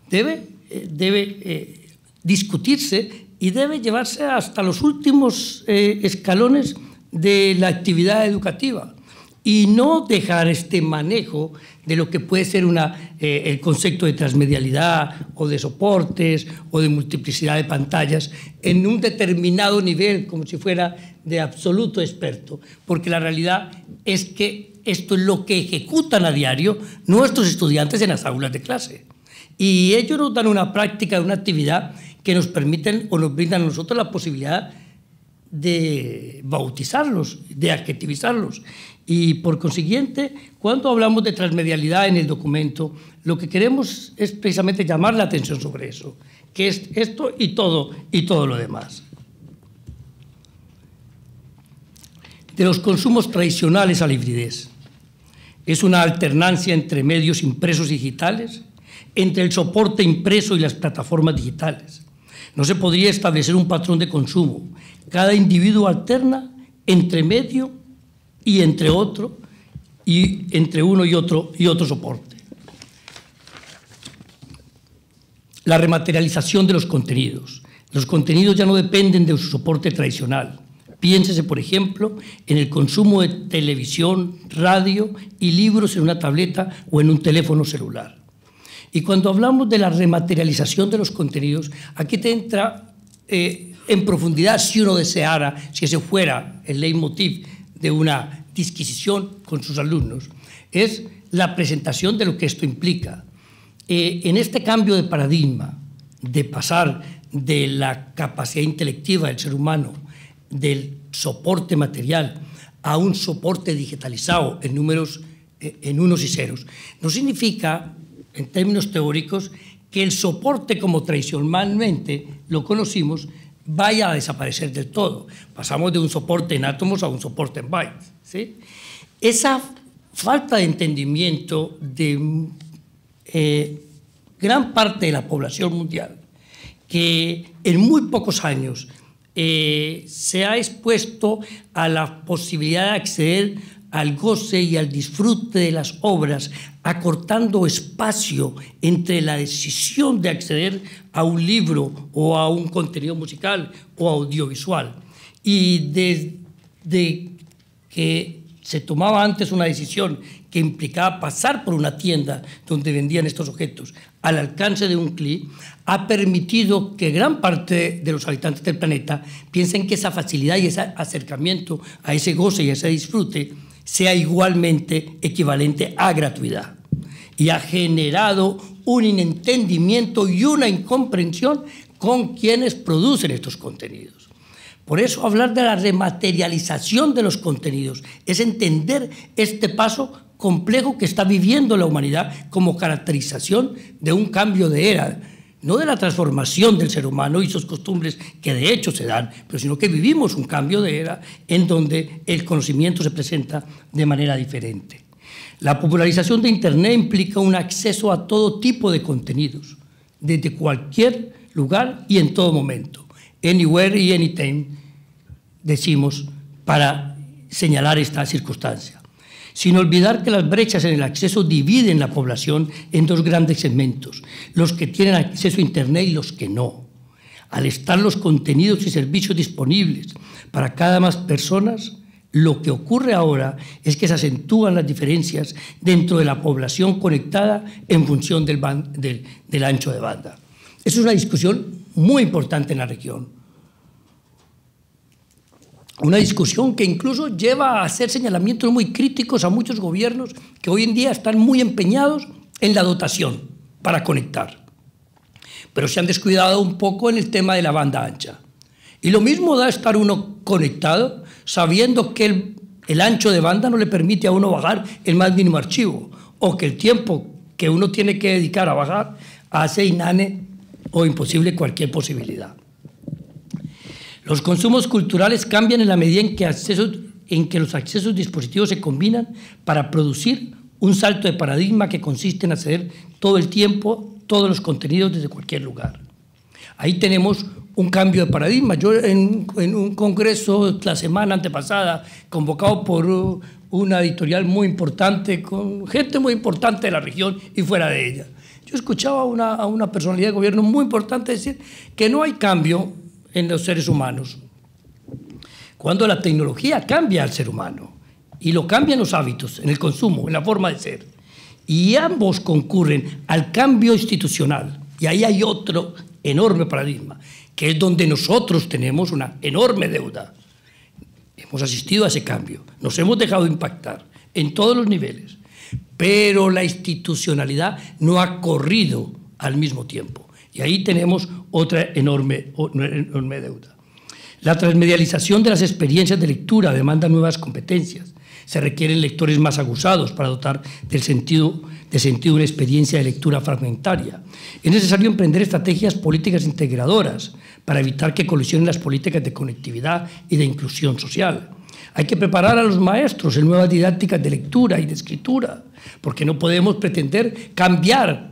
debe, eh, debe eh, discutirse y debe llevarse hasta los últimos eh, escalones de la actividad educativa y no dejar este manejo de lo que puede ser una, eh, el concepto de transmedialidad o de soportes o de multiplicidad de pantallas en un determinado nivel, como si fuera de absoluto experto, porque la realidad es que esto es lo que ejecutan a diario nuestros estudiantes en las aulas de clase. Y ellos nos dan una práctica, una actividad que nos permiten o nos brindan a nosotros la posibilidad de bautizarlos, de adjetivizarlos. Y por consiguiente, cuando hablamos de transmedialidad en el documento, lo que queremos es precisamente llamar la atención sobre eso, que es esto y todo y todo lo demás. De los consumos tradicionales a la hibridez. Es una alternancia entre medios impresos y digitales, entre el soporte impreso y las plataformas digitales. No se podría establecer un patrón de consumo. Cada individuo alterna entre medio y entre otro, y entre uno y otro, y otro soporte. La rematerialización de los contenidos. Los contenidos ya no dependen de su soporte tradicional. Piénsese, por ejemplo, en el consumo de televisión, radio y libros en una tableta o en un teléfono celular. Y cuando hablamos de la rematerialización de los contenidos, aquí te entra eh, en profundidad si uno deseara, si se fuera el leitmotiv de una disquisición con sus alumnos, es la presentación de lo que esto implica. Eh, en este cambio de paradigma, de pasar de la capacidad intelectiva del ser humano, del soporte material, a un soporte digitalizado en números, eh, en unos y ceros, no significa, en términos teóricos, que el soporte como tradicionalmente lo conocimos vaya a desaparecer del todo. Pasamos de un soporte en átomos a un soporte en bytes. Esa falta de entendimiento de eh, gran parte de la población mundial, que en muy pocos años eh, se ha expuesto a la posibilidad de acceder al goce y al disfrute de las obras, acortando espacio entre la decisión de acceder a un libro o a un contenido musical o audiovisual. Y desde que se tomaba antes una decisión que implicaba pasar por una tienda donde vendían estos objetos al alcance de un clic, ha permitido que gran parte de los habitantes del planeta piensen que esa facilidad y ese acercamiento a ese goce y a ese disfrute sea igualmente equivalente a gratuidad. Y ha generado un inentendimiento y una incomprensión con quienes producen estos contenidos. Por eso hablar de la rematerialización de los contenidos es entender este paso complejo que está viviendo la humanidad como caracterización de un cambio de era, no de la transformación del ser humano y sus costumbres, que de hecho se dan, pero sino que vivimos un cambio de era en donde el conocimiento se presenta de manera diferente. La popularización de Internet implica un acceso a todo tipo de contenidos, desde cualquier lugar y en todo momento. Anywhere y anytime, decimos, para señalar esta circunstancia sin olvidar que las brechas en el acceso dividen la población en dos grandes segmentos, los que tienen acceso a Internet y los que no. Al estar los contenidos y servicios disponibles para cada más personas, lo que ocurre ahora es que se acentúan las diferencias dentro de la población conectada en función del, ancho de banda. Esa es una discusión muy importante en la región. Una discusión que incluso lleva a hacer señalamientos muy críticos a muchos gobiernos que hoy en día están muy empeñados en la dotación para conectar. Pero se han descuidado un poco en el tema de la banda ancha. Y lo mismo da estar uno conectado sabiendo que el, ancho de banda no le permite a uno bajar el más mínimo archivo o que el tiempo que uno tiene que dedicar a bajar hace inane o imposible cualquier posibilidad. Los consumos culturales cambian en la medida en que, los accesos dispositivos se combinan para producir un salto de paradigma que consiste en acceder todo el tiempo, todos los contenidos desde cualquier lugar. Ahí tenemos un cambio de paradigma. Yo en, un congreso la semana antepasada, convocado por uh, una editorial muy importante, con gente muy importante de la región y fuera de ella, yo escuchaba una, a una personalidad de gobierno muy importante decir que no hay cambio en los seres humanos. Cuando la tecnología cambia al ser humano y lo cambian los hábitos, en el consumo, en la forma de ser, y ambos concurren al cambio institucional, y ahí hay otro enorme paradigma, que es donde nosotros tenemos una enorme deuda. Hemos asistido a ese cambio, nos hemos dejado impactar en todos los niveles, pero la institucionalidad no ha corrido al mismo tiempo. Y ahí tenemos otra enorme, enorme deuda. La transmedialización de las experiencias de lectura demanda nuevas competencias. Se requieren lectores más aguzados para dotar del sentido, de sentido una experiencia de lectura fragmentaria. Es necesario emprender estrategias políticas integradoras para evitar que colisionen las políticas de conectividad y de inclusión social. Hay que preparar a los maestros en nuevas didácticas de lectura y de escritura, porque no podemos pretender cambiar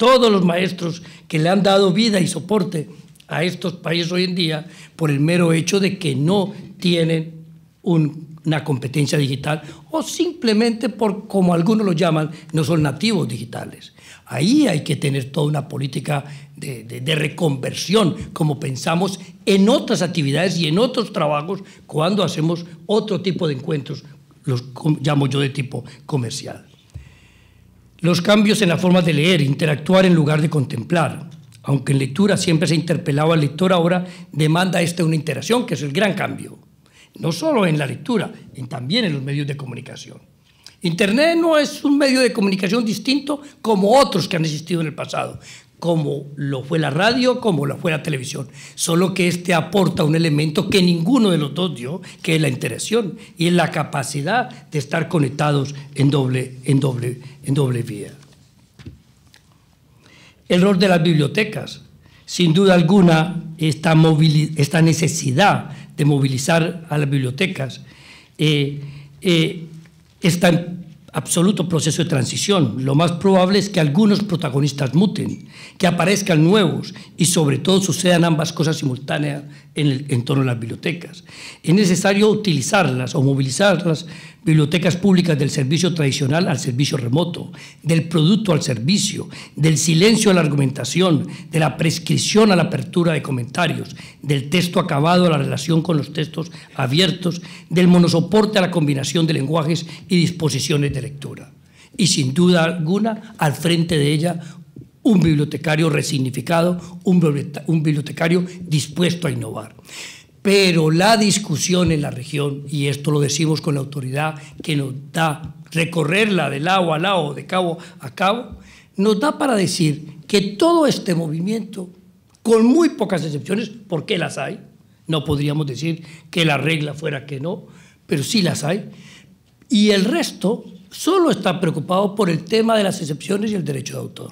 todos los maestros que le han dado vida y soporte a estos países hoy en día por el mero hecho de que no tienen una competencia digital o simplemente por, como algunos lo llaman, no son nativos digitales. Ahí hay que tener toda una política de reconversión, como pensamos en otras actividades y en otros trabajos cuando hacemos otro tipo de encuentros, los llamo yo de tipo comercial. Los cambios en la forma de leer, interactuar en lugar de contemplar. Aunque en lectura siempre se interpelaba al lector, ahora demanda esta una interacción, que es el gran cambio. No solo en la lectura, en también en los medios de comunicación. Internet no es un medio de comunicación distinto como otros que han existido en el pasado como lo fue la radio, como lo fue la televisión. Solo que este aporta un elemento que ninguno de los dos dio, que es la interacción y es la capacidad de estar conectados en doble, en doble, en doble vía. El rol de las bibliotecas. Sin duda alguna, esta, necesidad de movilizar a las bibliotecas eh, eh, está absoluto proceso de transición. Lo más probable es que algunos protagonistas muten, que aparezcan nuevos y sobre todo sucedan ambas cosas simultáneas en torno a las bibliotecas. Es necesario utilizarlas o movilizar las bibliotecas públicas del servicio tradicional al servicio remoto, del producto al servicio, del silencio a la argumentación, de la prescripción a la apertura de comentarios, del texto acabado a la relación con los textos abiertos, del monosoporte a la combinación de lenguajes y disposiciones de lectura. Y sin duda alguna, al frente de ella, un bibliotecario resignificado, un bibliotecario dispuesto a innovar. Pero la discusión en la región, y esto lo decimos con la autoridad que nos da recorrerla de lado a lado, de cabo a cabo, nos da para decir que todo este movimiento, con muy pocas excepciones, porque las hay, no podríamos decir que la regla fuera que no, pero sí las hay, y el resto solo está preocupado por el tema de las excepciones y el derecho de autor,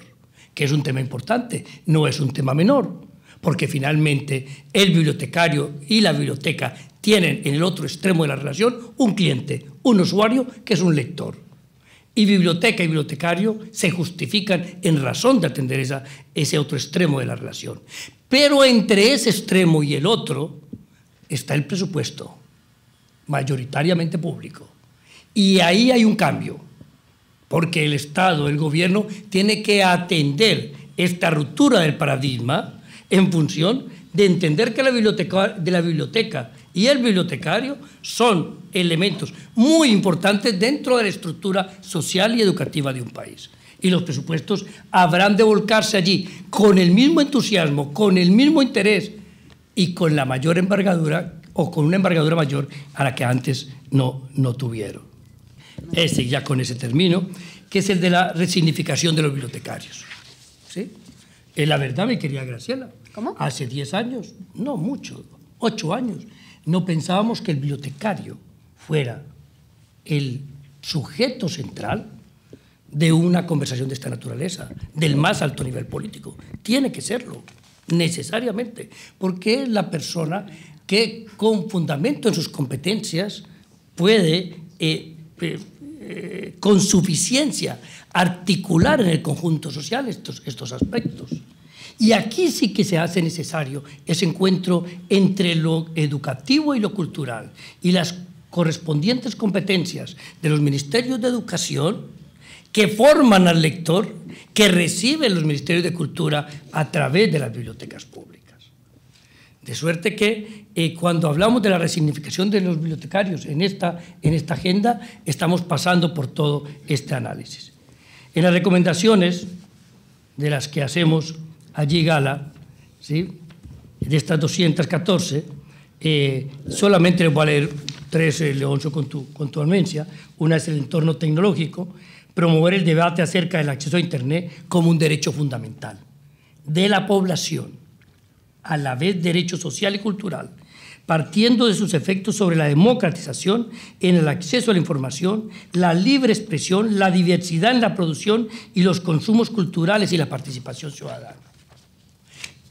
que es un tema importante, no es un tema menor, porque finalmente el bibliotecario y la biblioteca tienen en el otro extremo de la relación un cliente, un usuario que es un lector. Y biblioteca y bibliotecario se justifican en razón de atender esa, ese otro extremo de la relación. Pero entre ese extremo y el otro está el presupuesto, mayoritariamente público. Y ahí hay un cambio, porque el Estado, el gobierno, tiene que atender esta ruptura del paradigma en función de entender que la biblioteca, de la biblioteca y el bibliotecario son elementos muy importantes dentro de la estructura social y educativa de un país. Y los presupuestos habrán de volcarse allí con el mismo entusiasmo, con el mismo interés y con la mayor embargadura o con una embargadura mayor a la que antes no, no tuvieron ese ya con ese término, que es el de la resignificación de los bibliotecarios. ¿Sí? la verdad me quería Graciela. Hace 10 años, no mucho, 8 años, no pensábamos que el bibliotecario fuera el sujeto central de una conversación de esta naturaleza, del más alto nivel político. Tiene que serlo, necesariamente, porque es la persona que con fundamento en sus competencias puede eh, eh, eh, con suficiencia articular en el conjunto social estos, estos aspectos. Y aquí sí que se hace necesario ese encuentro entre lo educativo y lo cultural y las correspondientes competencias de los ministerios de educación que forman al lector que reciben los ministerios de cultura a través de las bibliotecas públicas. De suerte que eh, cuando hablamos de la resignificación de los bibliotecarios en esta, en esta agenda, estamos pasando por todo este análisis. En las recomendaciones de las que hacemos allí gala, ¿sí? de estas 214, eh, solamente les voy a leer tres, eh, con tu, con tu almencia. Una es el entorno tecnológico, promover el debate acerca del acceso a Internet como un derecho fundamental de la población a la vez derecho social y cultural, partiendo de sus efectos sobre la democratización en el acceso a la información, la libre expresión, la diversidad en la producción y los consumos culturales y la participación ciudadana.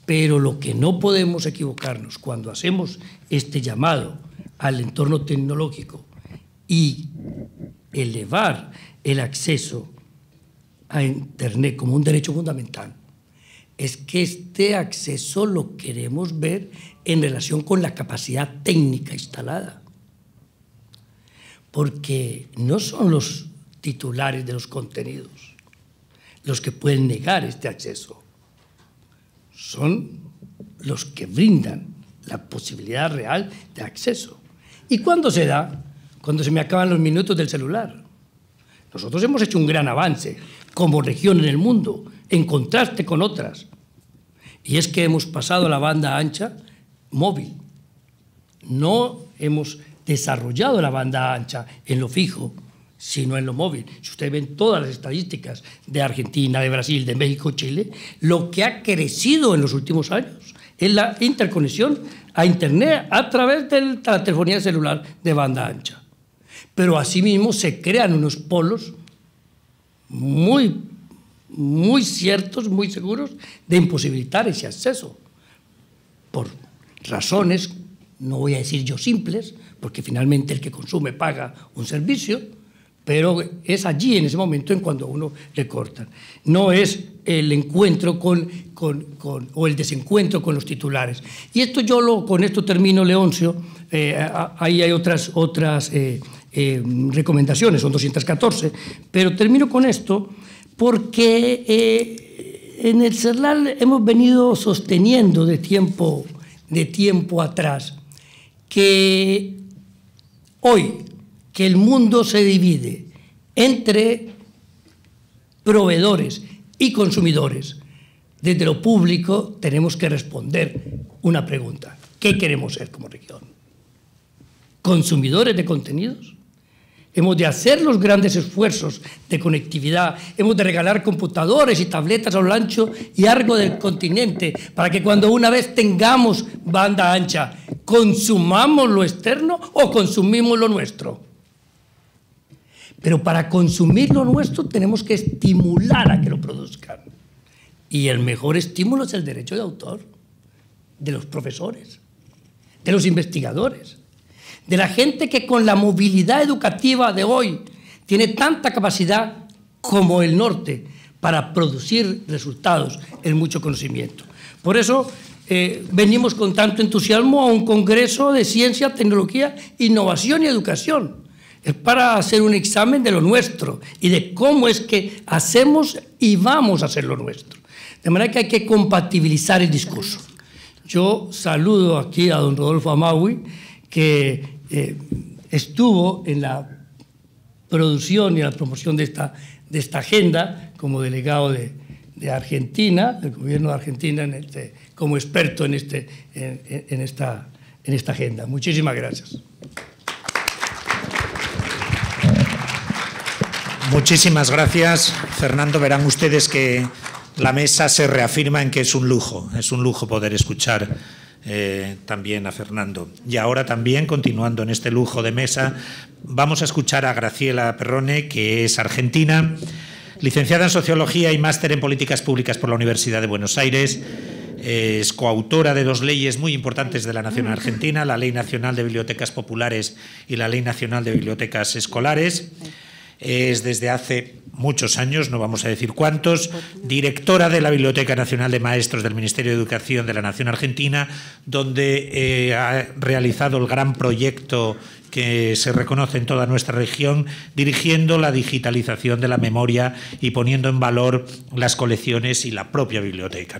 Pero lo que no podemos equivocarnos cuando hacemos este llamado al entorno tecnológico y elevar el acceso a Internet como un derecho fundamental es que este acceso lo queremos ver en relación con la capacidad técnica instalada. Porque no son los titulares de los contenidos los que pueden negar este acceso. Son los que brindan la posibilidad real de acceso. ¿Y cuándo se da? Cuando se me acaban los minutos del celular. Nosotros hemos hecho un gran avance como región en el mundo, en contraste con otras. Y es que hemos pasado a la banda ancha móvil. No hemos desarrollado la banda ancha en lo fijo, sino en lo móvil. Si ustedes ven todas las estadísticas de Argentina, de Brasil, de México, Chile, lo que ha crecido en los últimos años es la interconexión a Internet a través de la telefonía celular de banda ancha. Pero asimismo se crean unos polos muy muy ciertos, muy seguros, de imposibilitar ese acceso, por razones, no voy a decir yo simples, porque finalmente el que consume paga un servicio, pero es allí en ese momento en cuando uno le cortan. No es el encuentro con, con, o el desencuentro con los titulares. Y esto yo lo, con esto termino, Leoncio, eh, ahí hay otras, otras eh, eh, recomendaciones, son 214, pero termino con esto porque eh, en el CERLAL hemos venido sosteniendo de tiempo, de tiempo atrás que hoy que el mundo se divide entre proveedores y consumidores, desde lo público tenemos que responder una pregunta. ¿Qué queremos ser como región? ¿Consumidores de contenidos? Hemos de hacer los grandes esfuerzos de conectividad, hemos de regalar computadores y tabletas a lo ancho y largo del continente para que cuando una vez tengamos banda ancha, consumamos lo externo o consumimos lo nuestro. Pero para consumir lo nuestro tenemos que estimular a que lo produzcan. Y el mejor estímulo es el derecho de autor de los profesores, de los investigadores de la gente que con la movilidad educativa de hoy tiene tanta capacidad como el norte para producir resultados en mucho conocimiento. Por eso eh, venimos con tanto entusiasmo a un Congreso de Ciencia, Tecnología, Innovación y Educación. Es para hacer un examen de lo nuestro y de cómo es que hacemos y vamos a hacer lo nuestro. De manera que hay que compatibilizar el discurso. Yo saludo aquí a don Rodolfo Amawi, que eh, estuvo en la producción y la promoción de esta, de esta agenda como delegado de, Argentina, del gobierno de Argentina, en este, como experto en, este, en, en, esta, en esta agenda. Muchísimas gracias. Muchísimas gracias, Fernando. Verán ustedes que la mesa se reafirma en que es un lujo, es un lujo poder escuchar eh, también a Fernando. Y ahora también, continuando en este lujo de mesa, vamos a escuchar a Graciela Perrone, que es argentina, licenciada en Sociología y máster en Políticas Públicas por la Universidad de Buenos Aires. Es coautora de dos leyes muy importantes de la Nación Argentina, la Ley Nacional de Bibliotecas Populares y la Ley Nacional de Bibliotecas Escolares. Es desde hace muchos años, no vamos a decir cuántos, directora de la Biblioteca Nacional de Maestros del Ministerio de Educación de la Nación Argentina, donde eh, ha realizado el gran proyecto que se reconoce en toda nuestra región, dirigiendo la digitalización de la memoria y poniendo en valor las colecciones y la propia biblioteca.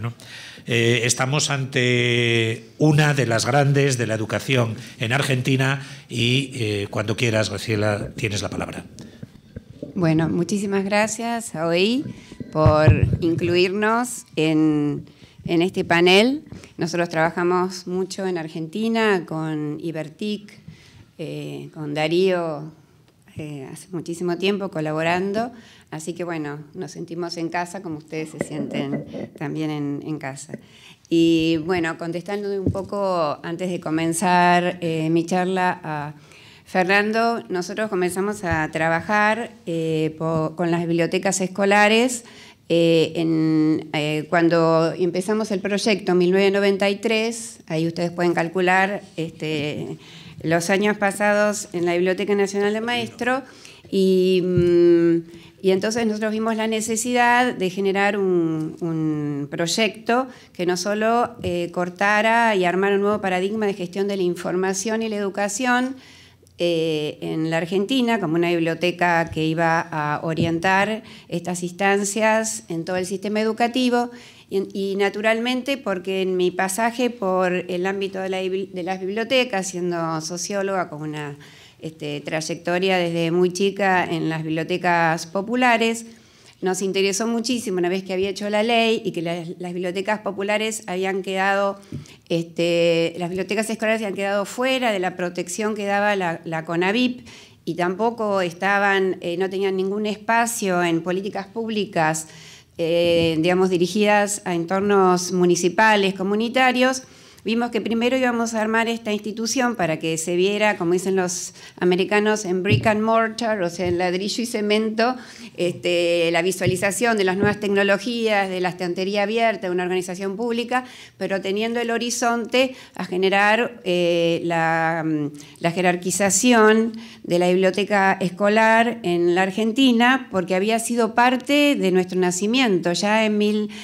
Eh, estamos ante una de las grandes de la educación en Argentina y eh, cuando quieras, Graciela, tienes la palabra. Bueno, muchísimas gracias a OI por incluirnos en, este panel. Nosotros trabajamos mucho en Argentina con Ibertic, eh, con Darío eh, hace muchísimo tiempo colaborando, así que bueno, nos sentimos en casa como ustedes se sienten también en, casa. Y bueno, contestando un poco antes de comenzar eh, mi charla a Fernando, nosotros comenzamos a trabajar eh, con las bibliotecas escolares eh, eh, cuando empezamos el proyecto en 1993, ahí ustedes pueden calcular este, los años pasados en la Biblioteca Nacional de Maestro, mm, y, entonces nosotros vimos la necesidad de generar un, proyecto que no solo cortara y armara un nuevo paradigma de gestión de la información y la educación, eh, en la Argentina como una biblioteca que iba a orientar estas instancias en todo el sistema educativo y, naturalmente porque en mi pasaje por el ámbito de, las bibliotecas, siendo socióloga con una este, trayectoria desde muy chica en las bibliotecas populares, nos interesó muchísimo una vez que había hecho la ley y que las, bibliotecas populares habían quedado, este, las bibliotecas escolares habían quedado fuera de la protección que daba la, CONAVIP y tampoco estaban, eh, no tenían ningún espacio en políticas públicas, eh, digamos, dirigidas a entornos municipales, comunitarios. Vimos que primero íbamos a armar esta institución para que se viera, como dicen los americanos, en brick and mortar, o sea, en ladrillo y cemento, este, la visualización de las nuevas tecnologías, de la estantería abierta, de una organización pública, pero teniendo el horizonte a generar eh, mm, la, jerarquización de la biblioteca escolar en la Argentina, porque había sido parte de nuestro nacimiento. Ya en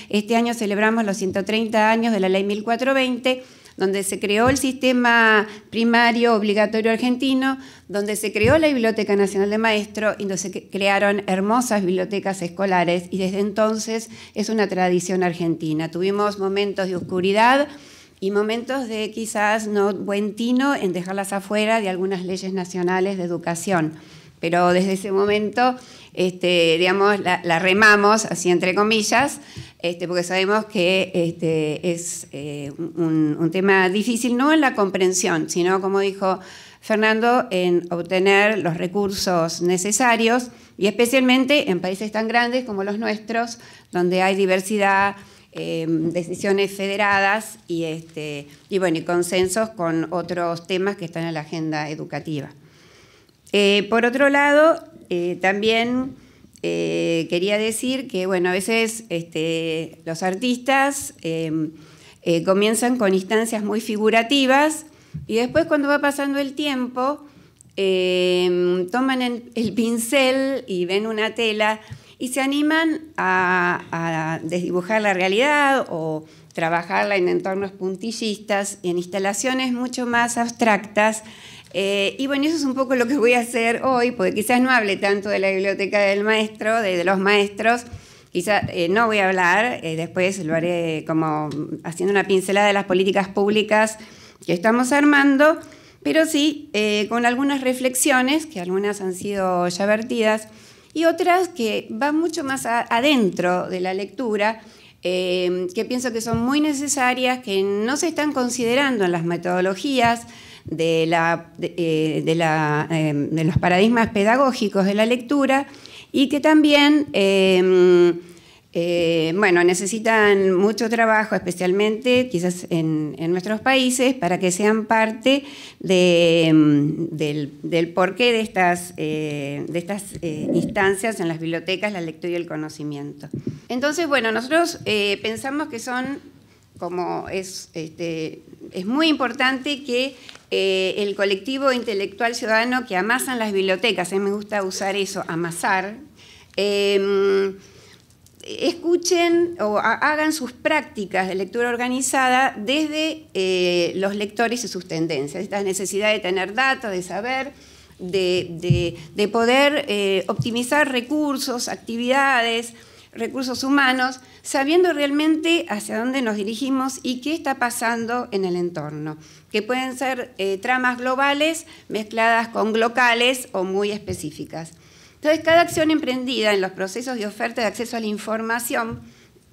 este año celebramos los 130 años de la ley 1420 donde se creó el sistema primario obligatorio argentino, donde se creó la Biblioteca Nacional de Maestro y donde se crearon hermosas bibliotecas escolares y desde entonces es una tradición argentina. Tuvimos momentos de oscuridad y momentos de quizás no buen tino en dejarlas afuera de algunas leyes nacionales de educación. Pero desde ese momento, este, digamos, la remamos, así entre comillas, este, porque sabemos que este, es eh, un, tema difícil, no en la comprensión, sino, como dijo Fernando, en obtener los recursos necesarios y especialmente en países tan grandes como los nuestros, donde hay diversidad, em, decisiones federadas y, este, y, bueno, y consensos con otros temas que están en la agenda educativa. Eh, por otro lado, eh, también eh, quería decir que, bueno, a veces este, los artistas em, eh, comienzan con instancias muy figurativas y después cuando va pasando el tiempo, em, toman el, pincel y ven una tela y se animan a, desdibujar la realidad o trabajarla en entornos puntillistas, y en instalaciones mucho más abstractas eh, y bueno, eso es un poco lo que voy a hacer hoy, porque quizás no hable tanto de la biblioteca del maestro, de, los maestros, quizás eh, no voy a hablar, eh, después lo haré como haciendo una pincelada de las políticas públicas que estamos armando, pero sí con algunas reflexiones, que algunas han sido ya vertidas, y otras que van mucho más adentro de la lectura, que pienso que son muy necesarias, que no se están considerando en las metodologías, de, la, eh, em, los paradigmas pedagógicos de la lectura y que también... Em, eh, bueno, necesitan mucho trabajo, especialmente quizás en, nuestros países, para que sean parte em, del, porqué de estas, eh, de estas instancias en las bibliotecas, la lectura y el conocimiento. Entonces, bueno, nosotros pensamos que son como es, este, es muy importante que eh, el colectivo intelectual ciudadano que amasan las bibliotecas, a mí me gusta usar eso, amasar, em, escuchen o hagan sus prácticas de lectura organizada desde eh, los lectores y sus tendencias, esta necesidad de tener datos, de saber, de, poder eh, optimizar recursos, actividades recursos humanos, sabiendo realmente hacia dónde nos dirigimos y qué está pasando en el entorno, que pueden ser eh, tramas globales mezcladas con locales o muy específicas. Entonces, cada acción emprendida en los procesos de oferta de acceso a la información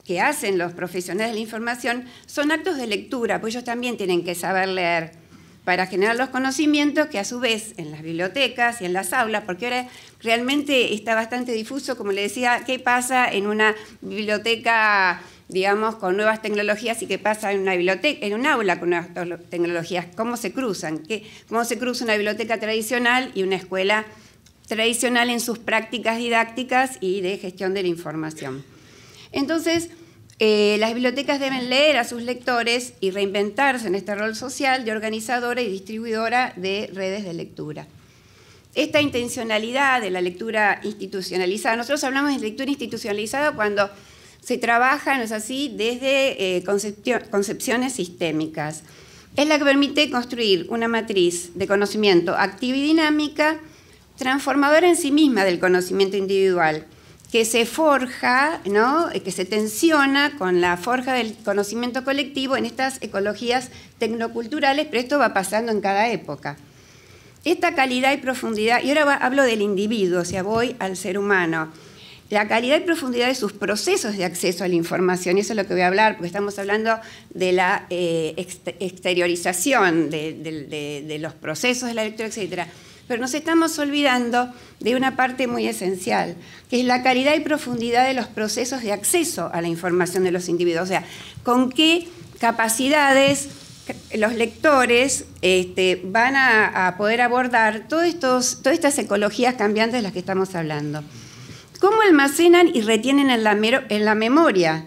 que hacen los profesionales de la información son actos de lectura, pues ellos también tienen que saber leer para generar los conocimientos que a su vez en las bibliotecas y en las aulas, porque ahora realmente está bastante difuso, como le decía, qué pasa en una biblioteca digamos, con nuevas tecnologías y qué pasa en una biblioteca, en un aula con nuevas tecnologías, cómo se cruzan, ¿Qué, cómo se cruza una biblioteca tradicional y una escuela tradicional en sus prácticas didácticas y de gestión de la información. Entonces, eh, las bibliotecas deben leer a sus lectores y reinventarse en este rol social de organizadora y distribuidora de redes de lectura. Esta intencionalidad de la lectura institucionalizada, nosotros hablamos de lectura institucionalizada cuando se trabaja, no es así, desde eh, concepciones sistémicas. Es la que permite construir una matriz de conocimiento activa y dinámica, transformadora en sí misma del conocimiento individual que se forja, ¿no? Eh, que se tensiona con la forja del conocimiento colectivo en estas ecologías tecnoculturales, pero esto va pasando en cada época. Esta calidad y profundidad, y ahora hablo del individuo, o sea, voy al ser humano, la calidad y profundidad de sus procesos de acceso a la información, y eso es lo que voy a hablar, porque estamos hablando de la eh, exteriorización de, de los procesos de la lectura, etcétera pero nos estamos olvidando de una parte muy esencial, que es la calidad y profundidad de los procesos de acceso a la información de los individuos, o sea, con qué capacidades los lectores este, van a, poder abordar todas estas ecologías cambiantes de las que estamos hablando. ¿Cómo almacenan y retienen en la memoria?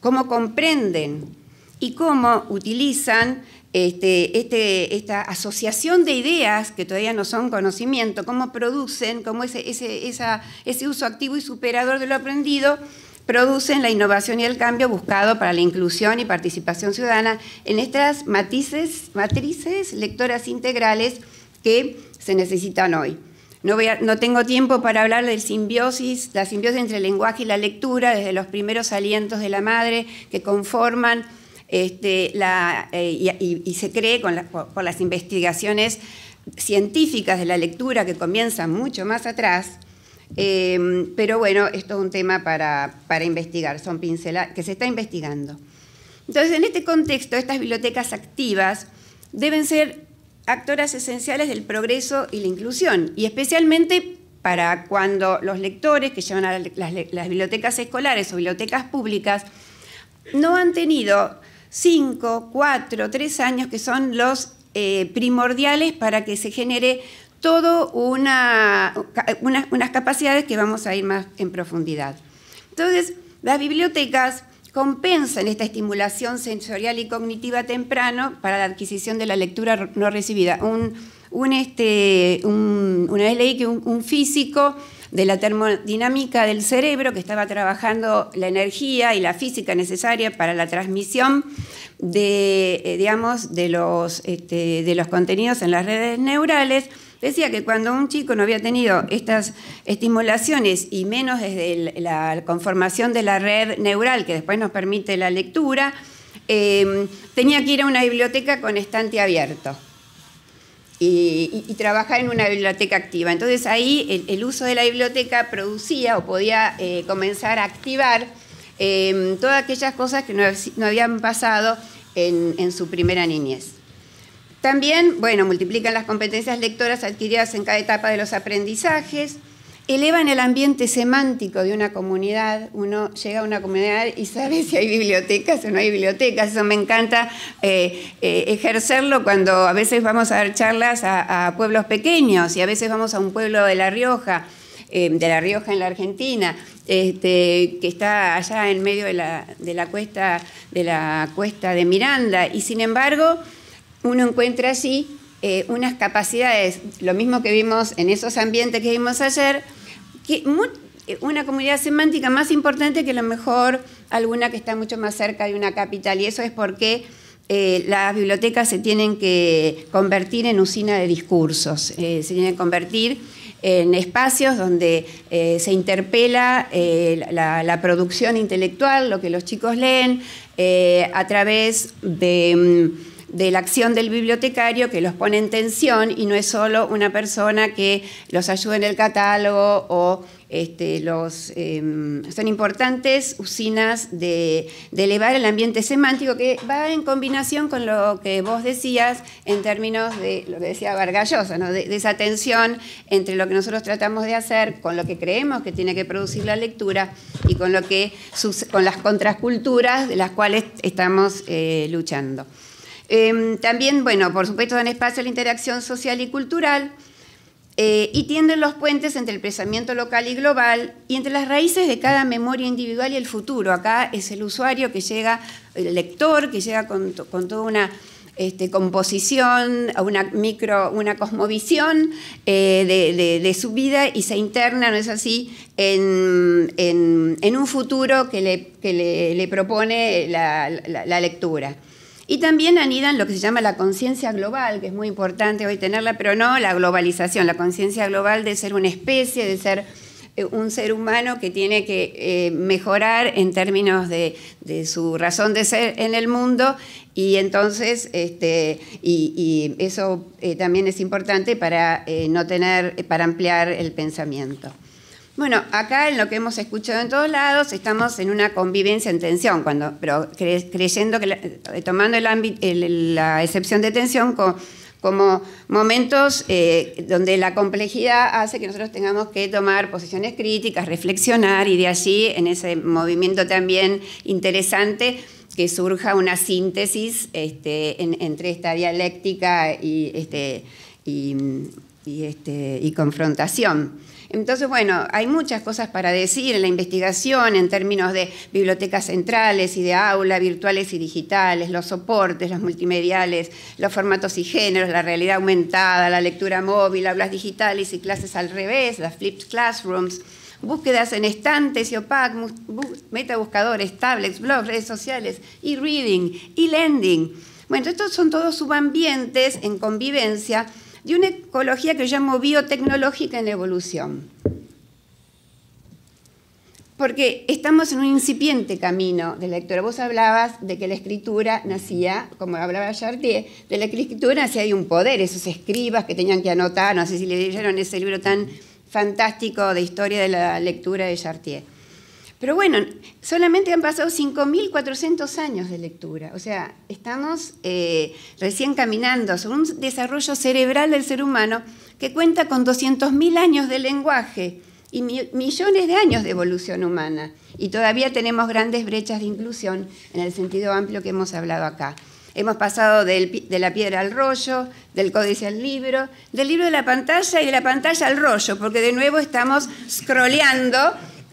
¿Cómo comprenden? ¿Y cómo utilizan este, este, esta asociación de ideas que todavía no son conocimiento, cómo producen, cómo ese, ese, ese uso activo y superador de lo aprendido producen la innovación y el cambio buscado para la inclusión y participación ciudadana en estas matices, matrices lectoras integrales que se necesitan hoy. No, no tengo tiempo para hablar de simbiosis, la simbiosis entre el lenguaje y la lectura, desde los primeros alientos de la madre que conforman este, eh, y, se cree por, las investigaciones científicas de la lectura que comienzan mucho más atrás, eh, pero bueno, esto es un tema para, para investigar, son pinceladas que se está investigando. Entonces, en este contexto, estas bibliotecas activas deben ser actoras esenciales del progreso y la inclusión, y especialmente para cuando los lectores que llevan a las bibliotecas escolares o bibliotecas públicas no han tenido 5, 4, 3 años, que son los eh, primordiales para que se genere todo una, unas capacidades que vamos a ir más en profundidad. Entonces, las bibliotecas compensan esta estimulación sensorial y cognitiva temprano para la adquisición de la lectura no recibida. Este, una vez leí que un físico de la termodinámica del cerebro que estaba trabajando la energía y la física necesaria para la transmisión de, eh, digamos, este, de los, contenidos en las redes neurales. Decía que cuando un chico no había tenido estas estimulaciones y menos desde la conformación de la red neural que después nos permite la lectura, eh, tenía que ir a una biblioteca con estante abierto y, trabajar en una biblioteca activa. Entonces ahí el, uso de la biblioteca producía o podía eh, comenzar a activar em, todas aquellas cosas que no, habían pasado en, su primera niñez. También, bueno, multiplican las competencias lectoras adquiridas en cada etapa de los aprendizajes, elevan el ambiente semántico de una comunidad. Uno llega a una comunidad y sabe si hay bibliotecas o no hay bibliotecas. Eso me encanta eh, eh, ejercerlo cuando a veces vamos a dar charlas a, pueblos pequeños y a veces vamos a un pueblo de La Rioja, eh, de La Rioja en la Argentina, este, que está allá en medio de la, cuesta, de la cuesta de Miranda. Y sin embargo, uno encuentra allí unas capacidades, lo mismo que vimos en esos ambientes que vimos ayer, una comunidad semántica más importante que a lo mejor alguna que está mucho más cerca de una capital. Y eso es porque eh, las bibliotecas se tienen que convertir en usina de discursos, eh, se tienen que convertir en espacios donde eh, se interpela la, producción intelectual, lo que los chicos leen, a través de... Mm, de la acción del bibliotecario que los pone en tensión y no es solo una persona que los ayude en el catálogo o este, em, son importantes usinas de, elevar el ambiente semántico que va en combinación con lo que vos decías en términos de lo que decía Vargallosa, de, esa tensión entre lo que nosotros tratamos de hacer con lo que creemos que tiene que producir la lectura y con, lo que, con las contrasculturas de las cuales estamos eh, luchando. Em, también, bueno, por supuesto, dan espacio a la interacción social y cultural eh, y tienden los puentes entre el pensamiento local y global y entre las raíces de cada memoria individual y el futuro. Acá es el usuario que llega, el lector que llega con, toda una este, composición, una micro, una cosmovisión eh, de, su vida y se interna, ¿no es así?, en, un futuro que le, propone la lectura. Y también anidan lo que se llama la conciencia global, que es muy importante hoy tenerla, pero no la globalización, la conciencia global de ser una especie, de ser eh, un ser humano que tiene que eh, mejorar en términos de, su razón de ser en el mundo y entonces este, y, eso eh, también es importante para no tener para ampliar el pensamiento. Bueno, acá en lo que hemos escuchado en todos lados, estamos en una convivencia en tensión, pero creyendo que, eh, tomando la excepción de tensión como momentos eh, donde la complejidad hace que nosotros tengamos que tomar posiciones críticas, reflexionar y de allí, en ese movimiento también interesante, que surja una síntesis este, entre esta dialéctica y este, este, confrontación. Entonces, bueno, hay muchas cosas para decir en la investigación en términos de bibliotecas centrales y de aula, virtuales y digitales, los soportes, los multimediales, los formatos y géneros, la realidad aumentada, la lectura móvil, aulas digitales y clases al revés, las flipped classrooms búsquedas en estantes y opac, metabuscadores, tablets, blogs, redes sociales, e-reading, e-lending. Bueno, estos son todos subambientes en convivencia de una ecología que yo llamo biotecnológica en la evolución. Porque estamos en un incipiente camino de lectura. Vos hablabas de que la escritura nacía, como hablaba Chartier, de la escritura nacía de un poder, esos escribas que tenían que anotar, no sé si leyeron ese libro tan fantástico de historia de la lectura de Chartier. Pero bueno, solamente han pasado 5.400 años de lectura, o sea, estamos eh, recién caminando sobre un desarrollo cerebral del ser humano que cuenta con 200.000 años de lenguaje y millones de años de evolución humana. Y todavía tenemos grandes brechas de inclusión en el sentido amplio que hemos hablado acá. Hemos pasado de la piedra al rollo, del códice al libro, del libro de la pantalla y de la pantalla al rollo, porque de nuevo estamos scrolleando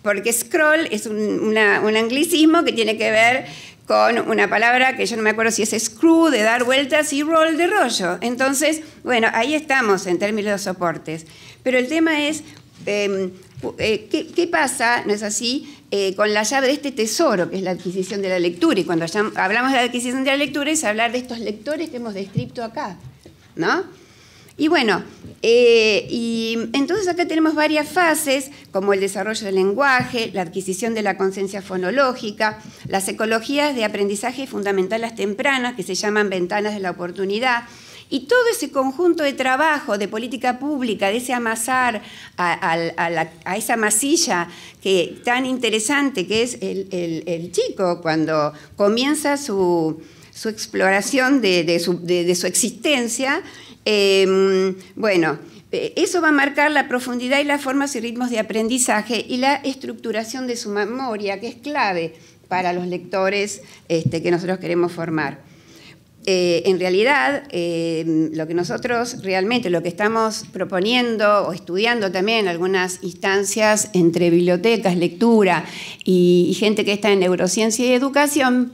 porque scroll es un, anglicismo que tiene que ver con una palabra que yo no me acuerdo si es screw, de dar vueltas, y roll, de rollo. Entonces, bueno, ahí estamos en términos de soportes. Pero el tema es, em, eh, ¿qué, pasa, no es así, eh, con la llave de este tesoro, que es la adquisición de la lectura? Y cuando hablamos de la adquisición de la lectura es hablar de estos lectores que hemos descrito acá, ¿no? Y bueno, eh, y entonces acá tenemos varias fases, como el desarrollo del lenguaje, la adquisición de la conciencia fonológica, las ecologías de aprendizaje fundamental las tempranas, que se llaman ventanas de la oportunidad, y todo ese conjunto de trabajo, de política pública, de ese amasar a, esa masilla que, tan interesante que es el, chico cuando comienza su, exploración de su existencia, Em, bueno, eh, eso va a marcar la profundidad y las formas y ritmos de aprendizaje y la estructuración de su memoria, que es clave para los lectores este, que nosotros queremos formar. Eh, en realidad, em, lo que nosotros realmente, lo que estamos proponiendo o estudiando también en algunas instancias entre bibliotecas, lectura y gente que está en neurociencia y educación,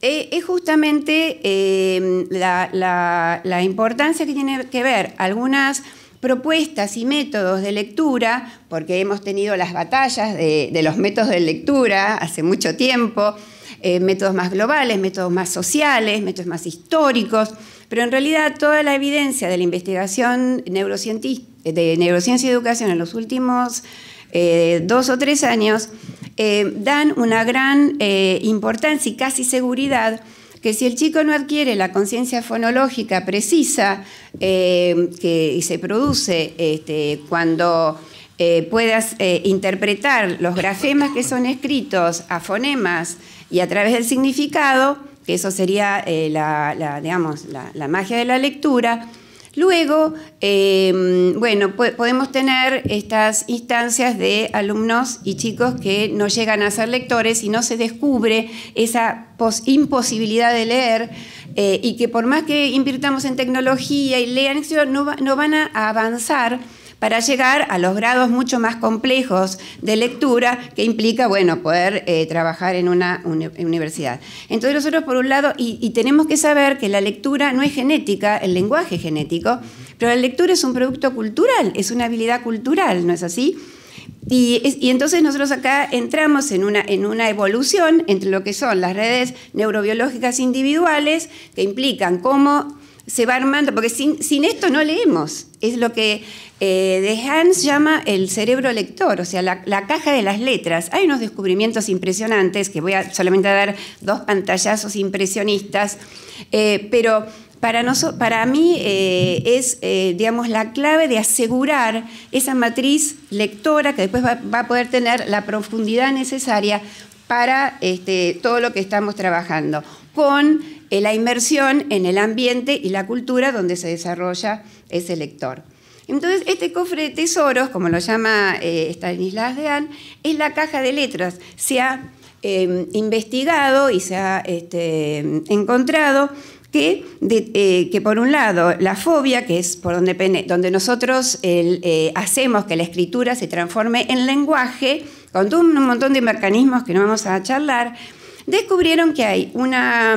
eh, es justamente em, la, importancia que tiene que ver algunas propuestas y métodos de lectura, porque hemos tenido las batallas de, los métodos de lectura hace mucho tiempo, eh, métodos más globales, métodos más sociales, métodos más históricos, pero en realidad toda la evidencia de la investigación de neurociencia y educación en los últimos eh, dos o tres años, eh, dan una gran eh, importancia y casi seguridad que si el chico no adquiere la conciencia fonológica precisa que se produce este, cuando puedas interpretar los grafemas que son escritos a fonemas y a través del significado, que eso sería la, digamos, la magia de la lectura, Luego, eh, bueno, podemos tener estas instancias de alumnos y chicos que no llegan a ser lectores y no se descubre esa imposibilidad de leer eh, y que por más que invirtamos en tecnología y lean, no, no van a avanzar para llegar a los grados mucho más complejos de lectura que implica, bueno, poder eh, trabajar en una universidad. Entonces nosotros, por un lado, y, tenemos que saber que la lectura no es genética, el lenguaje es genético, pero la lectura es un producto cultural, es una habilidad cultural, ¿no es así? Y, entonces nosotros acá entramos en una, en una evolución entre lo que son las redes neurobiológicas individuales, que implican cómo se va armando, porque sin, sin esto no leemos. Es lo que eh, de Hans llama el cerebro lector, o sea, la, caja de las letras. Hay unos descubrimientos impresionantes, que voy a solamente a dar dos pantallazos impresionistas, eh, pero para, para mí eh, es, digamos, la clave de asegurar esa matriz lectora que después va, a poder tener la profundidad necesaria para este, todo lo que estamos trabajando con eh, la inmersión en el ambiente y la cultura donde se desarrolla ese lector. Entonces, este cofre de tesoros, como lo llama eh, Stanislas Dean, es la caja de letras. Se ha em, investigado y se ha este, encontrado que, eh, que, por un lado la fobia, que es por donde, nosotros hacemos que la escritura se transforme en lenguaje, con un montón de mecanismos que no vamos a charlar, descubrieron que hay mm, una,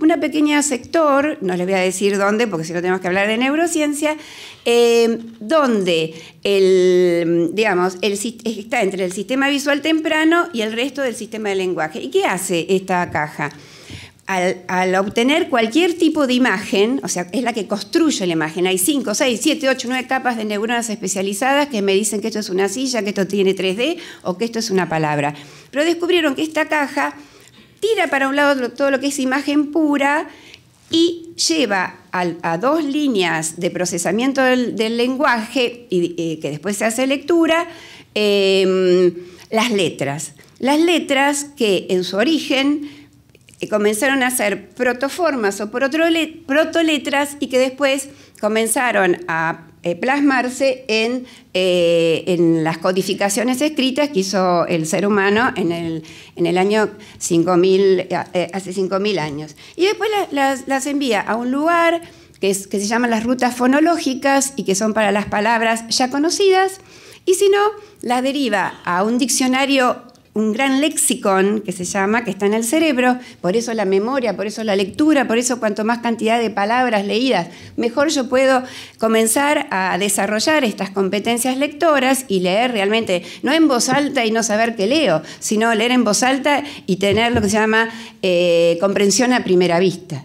una, pequeña sector, no les voy a decir dónde, porque si no tenemos que hablar de neurociencia, eh, donde el, mm, digamos, el, está entre el sistema visual temprano y el resto del sistema de lenguaje. ¿Y qué hace esta caja? Al, al, obtener cualquier tipo de imagen, o sea, es la que construye la imagen. Hay 5, 6, 7, 8, 9 capas de neuronas especializadas que me dicen que esto es una silla, que esto tiene 3D o que esto es una palabra. Pero descubrieron que esta caja tira para un lado todo lo que es imagen pura y lleva a, dos líneas de procesamiento del, lenguaje, y, que después se hace lectura, em, las letras. Las letras que en su origen comenzaron a ser protoformas o protoletras y que después comenzaron a eh, plasmarse eh, en, las codificaciones escritas que hizo el ser humano en el, en el año eh, hace 5.000 años. Y después las, envía a un lugar que, es, que, se llama las rutas fonológicas y que son para las palabras ya conocidas, y si no, las deriva a un diccionario un gran lexicon que se llama, que está en el cerebro, por eso la memoria, por eso la lectura, por eso cuanto más cantidad de palabras leídas, mejor yo puedo comenzar a desarrollar estas competencias lectoras y leer realmente, no en voz alta y no saber qué leo, sino leer en voz alta y tener lo que se llama eh, comprensión a primera vista.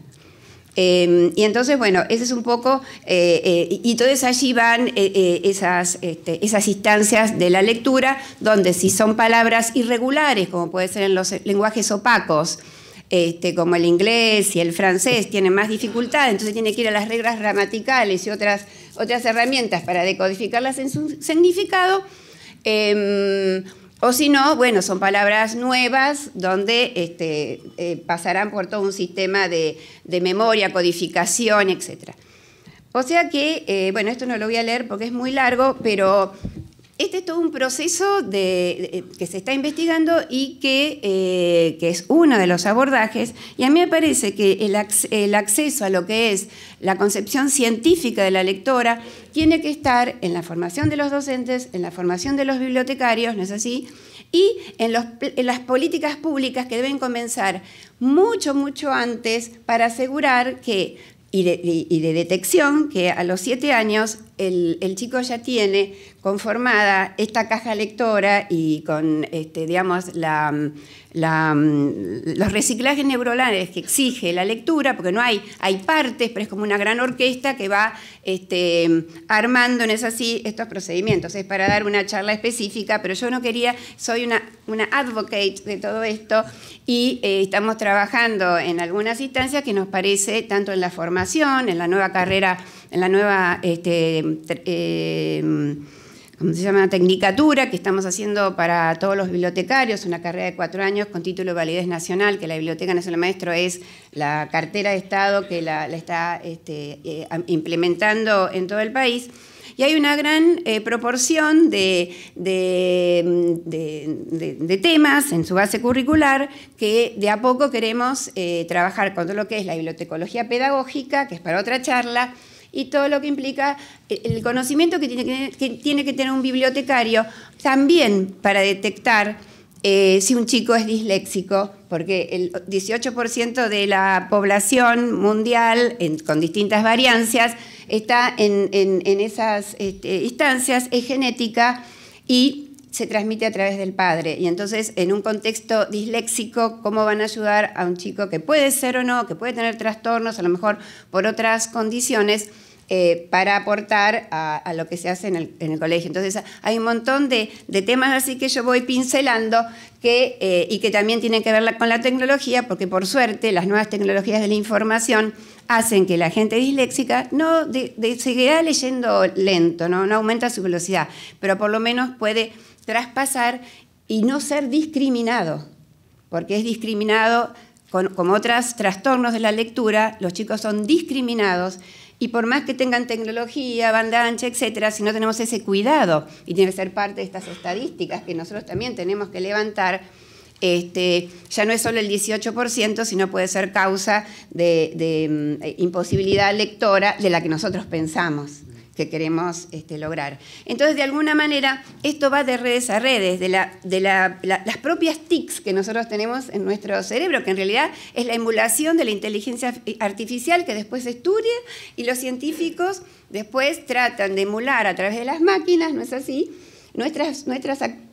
Em, y entonces, bueno, ese es un poco, eh, eh, y entonces allí van eh, esas, este, esas instancias de la lectura, donde si son palabras irregulares, como puede ser en los lenguajes opacos, este, como el inglés y el francés tienen más dificultad, entonces tiene que ir a las reglas gramaticales y otras, otras herramientas para decodificarlas en su significado. Em, o si no, bueno, son palabras nuevas donde este, eh, pasarán por todo un sistema de, memoria, codificación, etc. O sea que, eh, bueno, esto no lo voy a leer porque es muy largo, pero este es todo un proceso eh, que se está investigando y eh, que, es uno de los abordajes. Y a mí me parece que el, acceso a lo que es la concepción científica de la lectora tiene que estar en la formación de los docentes, en la formación de los bibliotecarios, ¿no es así? Y en, las políticas públicas que deben comenzar mucho, mucho antes para asegurar que y de, detección que a los siete años el, chico ya tiene conformada esta caja lectora y con, este, digamos, los reciclajes neuronales que exige la lectura, porque no hay, hay partes, pero es como una gran orquesta que va este, armando, es así, estos procedimientos. Es para dar una charla específica, pero yo no quería, soy una, advocate de todo esto y eh, estamos trabajando en algunas instancias que nos parece, tanto en la formación, en la nueva carrera en la nueva este, eh, ¿cómo se llama? Tecnicatura que estamos haciendo para todos los bibliotecarios, una carrera de cuatro años con título de validez nacional, que la Biblioteca Nacional Maestro es la cartera de Estado que la, está este, eh, implementando en todo el país. Y hay una gran eh, proporción mm, de, temas en su base curricular que de a poco queremos trabajar con todo lo que es la bibliotecología pedagógica, que es para otra charla, y todo lo que implica eh, el conocimiento que tiene que, tener un bibliotecario también para detectar eh, si un chico es disléxico, porque el 18% de la población mundial, con distintas variancias, está en, esas este, instancias, es genética y se transmite a través del padre. Y entonces, en un contexto disléxico, ¿cómo van a ayudar a un chico que puede ser o no, que puede tener trastornos, a lo mejor por otras condiciones? Eh, para aportar a, lo que se hace en el, colegio. Entonces hay un montón de, temas así que yo voy pincelando que, eh, y que también tienen que ver con la tecnología, porque por suerte las nuevas tecnologías de la información hacen que la gente disléxica no de, seguirá leyendo lento, ¿no? aumenta su velocidad, pero por lo menos puede traspasar y no ser discriminado, porque es discriminado como otros trastornos de la lectura, los chicos son discriminados y por más que tengan tecnología, banda ancha, etcétera, si no tenemos ese cuidado, y tiene que ser parte de estas estadísticas que nosotros también tenemos que levantar, este, ya no es solo el 18%, sino puede ser causa de, de mm, eh, imposibilidad lectora de la que nosotros pensamos que queremos este, lograr. Entonces, de alguna manera, esto va de redes a redes, de, las propias TICs que nosotros tenemos en nuestro cerebro, que en realidad es la emulación de la inteligencia artificial que después se estudia y los científicos después tratan de emular a través de las máquinas, ¿no es así? nuestras,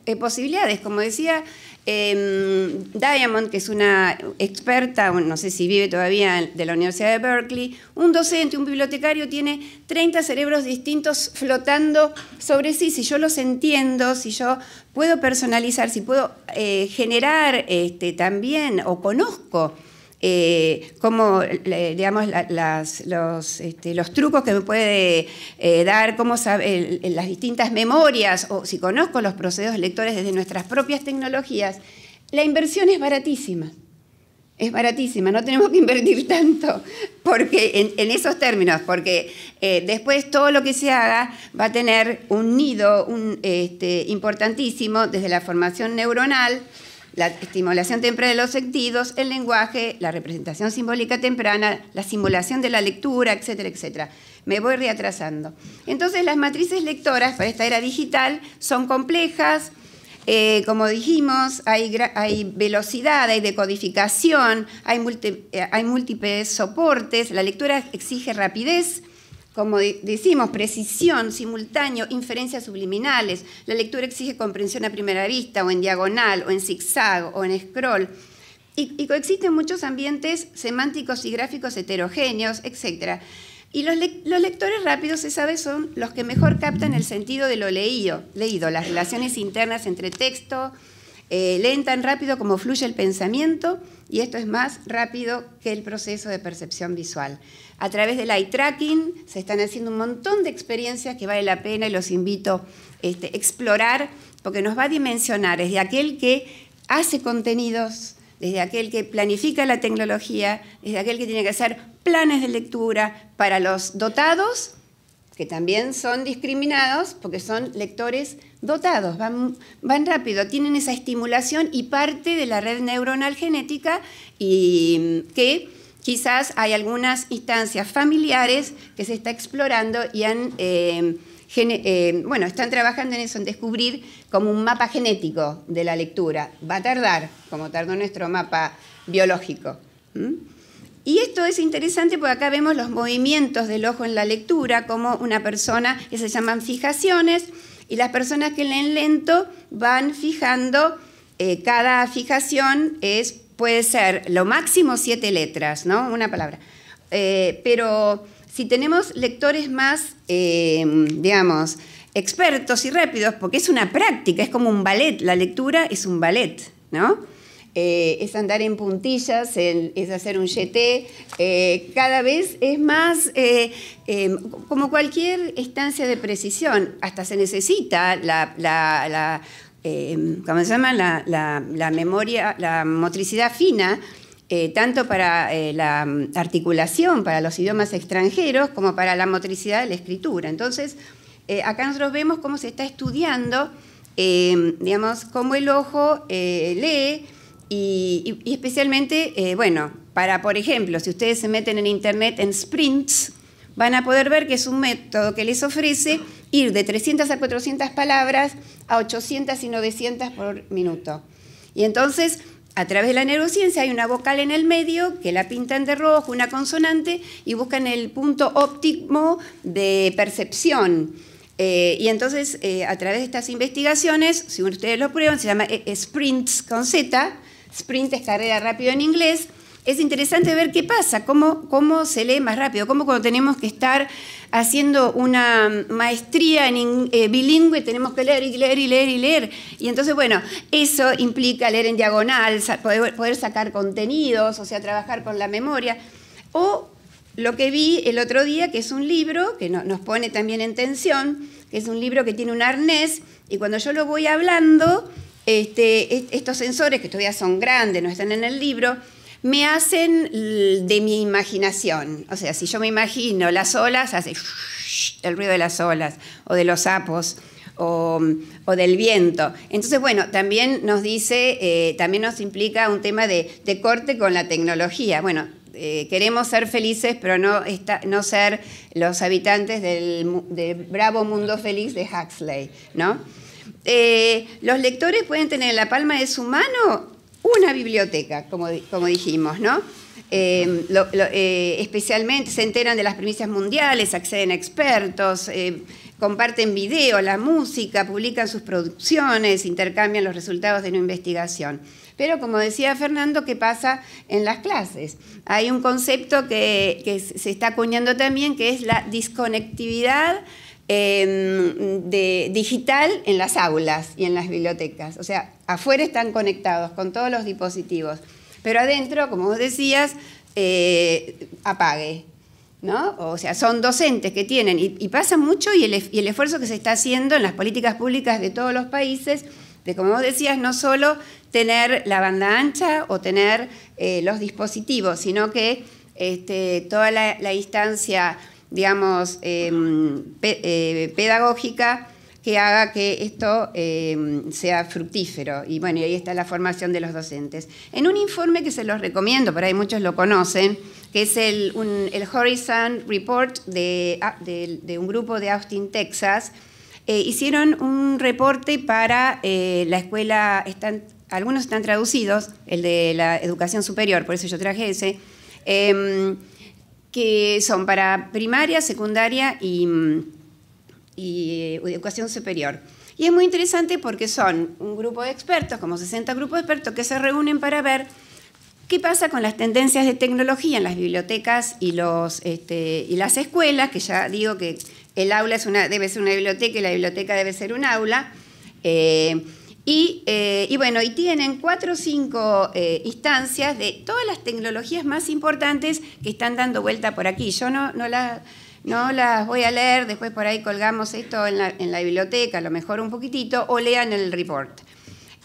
eh, posibilidades. Como decía em, Diamond, que es una experta, no sé si vive todavía de la Universidad de Berkeley, un docente, un bibliotecario tiene 30 cerebros distintos flotando sobre sí. Si yo los entiendo, si yo puedo personalizar, si puedo eh, generar este, también o conozco eh, digamos, este, los, trucos que me puede eh, dar, cómo sabe, las distintas memorias, o si conozco los procesos lectores desde nuestras propias tecnologías, la inversión es baratísima. Es baratísima, no tenemos que invertir tanto porque en, esos términos, porque eh, después todo lo que se haga va a tener un nido este, importantísimo desde la formación neuronal, la estimulación temprana de los sentidos, el lenguaje, la representación simbólica temprana, la simulación de la lectura, etcétera, etcétera. Me voy reatrasando. Entonces, las matrices lectoras para esta era digital son complejas, eh, como dijimos, hay, velocidad, hay decodificación, hay, eh, hay múltiples soportes, la lectura exige rapidez, como decimos, precisión, simultáneo, inferencias subliminales. La lectura exige comprensión a primera vista, o en diagonal, o en zigzag, o en scroll. Y, coexisten muchos ambientes semánticos y gráficos heterogéneos, etc. Y los, lectores rápidos, se sabe, son los que mejor captan el sentido de lo leído, leído las relaciones internas entre texto, eh, leen tan rápido como fluye el pensamiento y esto es más rápido que el proceso de percepción visual. A través del eye tracking se están haciendo un montón de experiencias que vale la pena y los invito este, a explorar porque nos va a dimensionar desde aquel que hace contenidos, desde aquel que planifica la tecnología, desde aquel que tiene que hacer planes de lectura para los dotados que también son discriminados porque son lectores dotados, van, van rápido, tienen esa estimulación y parte de la red neuronal genética y mm, que quizás hay algunas instancias familiares que se está explorando y han... Eh, eh, bueno, están trabajando en eso, en descubrir como un mapa genético de la lectura. Va a tardar, como tardó nuestro mapa biológico. Y esto es interesante porque acá vemos los movimientos del ojo en la lectura, como una persona, que se llaman fijaciones, y las personas que leen lento van fijando, eh, cada fijación es, puede ser lo máximo siete letras, ¿no? Una palabra. Eh, pero si tenemos lectores más, eh, digamos, expertos y rápidos, porque es una práctica, es como un ballet, la lectura es un ballet, ¿no? Eh, es andar en puntillas, es hacer un jeté eh, cada vez es más eh, como cualquier estancia de precisión, hasta se necesita la, la, ¿cómo se llama? La, la, memoria, la motricidad fina, tanto para la articulación, para los idiomas extranjeros, como para la motricidad de la escritura. Entonces, acá nosotros vemos cómo se está estudiando, digamos, cómo el ojo lee, y, especialmente, eh, bueno, para, por ejemplo, si ustedes se meten en Internet en sprints, van a poder ver que es un método que les ofrece ir de 300 a 400 palabras a 800 y 900 por minuto. Y entonces, a través de la neurociencia hay una vocal en el medio que la pintan de rojo, una consonante, y buscan el punto óptimo de percepción. Eh, y entonces, eh, a través de estas investigaciones, si ustedes lo prueban, se llama sprints con Z, sprint es carrera rápido en inglés, es interesante ver qué pasa, cómo, cómo se lee más rápido, cómo cuando tenemos que estar haciendo una maestría en eh, bilingüe tenemos que leer y leer y leer y leer. Y entonces, bueno, eso implica leer en diagonal, poder, poder sacar contenidos, o sea, trabajar con la memoria. O lo que vi el otro día, que es un libro que nos pone también en tensión, que es un libro que tiene un arnés y cuando yo lo voy hablando este, estos sensores, que todavía son grandes, no están en el libro, me hacen de mi imaginación. O sea, si yo me imagino las olas, hace el ruido de las olas, o de los sapos, o, del viento. Entonces, bueno, también nos dice, eh, también nos implica un tema de, corte con la tecnología. Bueno, eh, queremos ser felices, pero no, no ser los habitantes del, del bravo mundo feliz de Huxley, ¿no? Eh, los lectores pueden tener en la palma de su mano una biblioteca, como, dijimos, ¿no? Eh, eh, especialmente se enteran de las primicias mundiales, acceden a expertos, comparten video, la música, publican sus producciones, intercambian los resultados de una investigación. Pero como decía Fernando, ¿qué pasa en las clases? Hay un concepto que, que se está acuñando también, que es la desconectividad de, digital en las aulas y en las bibliotecas. O sea, afuera están conectados con todos los dispositivos, pero adentro, como vos decías, eh, apague. ¿No? O sea, son docentes que tienen, y, pasa mucho, y el, esfuerzo que se está haciendo en las políticas públicas de todos los países de, como vos decías, no solo tener la banda ancha o tener eh, los dispositivos, sino que este, toda la, la instancia digamos, em, eh, pedagógica que haga que esto em, sea fructífero. Y bueno, y ahí está la formación de los docentes. En un informe que se los recomiendo, por ahí muchos lo conocen, que es el, Horizon Report de, un grupo de Austin, Texas, eh, hicieron un reporte para eh, la escuela, están, algunos están traducidos, el de la educación superior, por eso yo traje ese em, que son para primaria, secundaria y, mm, eh, educación superior. Y es muy interesante porque son un grupo de expertos, como 60 grupos de expertos, que se reúnen para ver qué pasa con las tendencias de tecnología en las bibliotecas y, los, este, y las escuelas, que ya digo que el aula es una, debe ser una biblioteca y la biblioteca debe ser un aula. Eh, eh, y, bueno, y tienen cuatro o cinco eh, instancias de todas las tecnologías más importantes que están dando vuelta por aquí. Yo no, las voy a leer, después por ahí colgamos esto en la, biblioteca, a lo mejor un poquitito, o lean el report.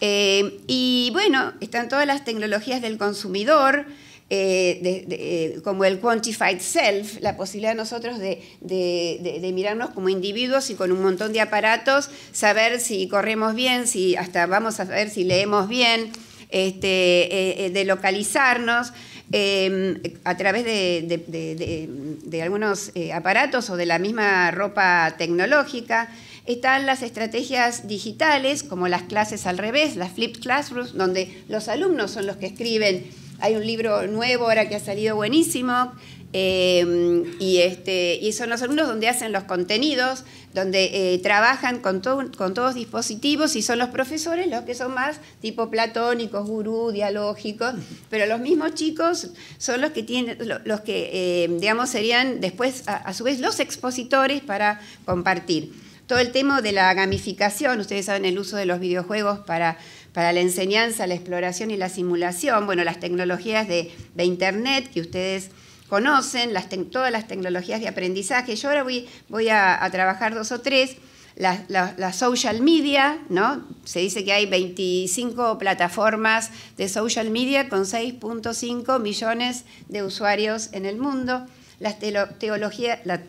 Eh, y bueno, están todas las tecnologías del consumidor, eh, eh, como el quantified self, la posibilidad de nosotros de, mirarnos como individuos y con un montón de aparatos, saber si corremos bien, si hasta vamos a ver si leemos bien, este, eh, de localizarnos. Em, a través de, algunos aparatos o de la misma ropa tecnológica. Están las estrategias digitales, como las clases al revés, las flipped classrooms, donde los alumnos son los que escriben hay un libro nuevo ahora que ha salido buenísimo. Em, y, este, y son los alumnos donde hacen los contenidos, donde eh, trabajan con, todos con todos dispositivos y son los profesores los que son más tipo platónicos, gurú, dialógicos, pero los mismos chicos son los que tienen, los que em, digamos serían después a su vez los expositores para compartir. Todo el tema de la gamificación, ustedes saben el uso de los videojuegos para para la enseñanza, la exploración y la simulación, bueno, las tecnologías de, Internet que ustedes conocen, todas las tecnologías de aprendizaje. Yo ahora voy, a, trabajar dos o tres. Las social media, ¿no? Se dice que hay 25 plataformas de social media con 6.5 millones de usuarios en el mundo. Las teologías, la,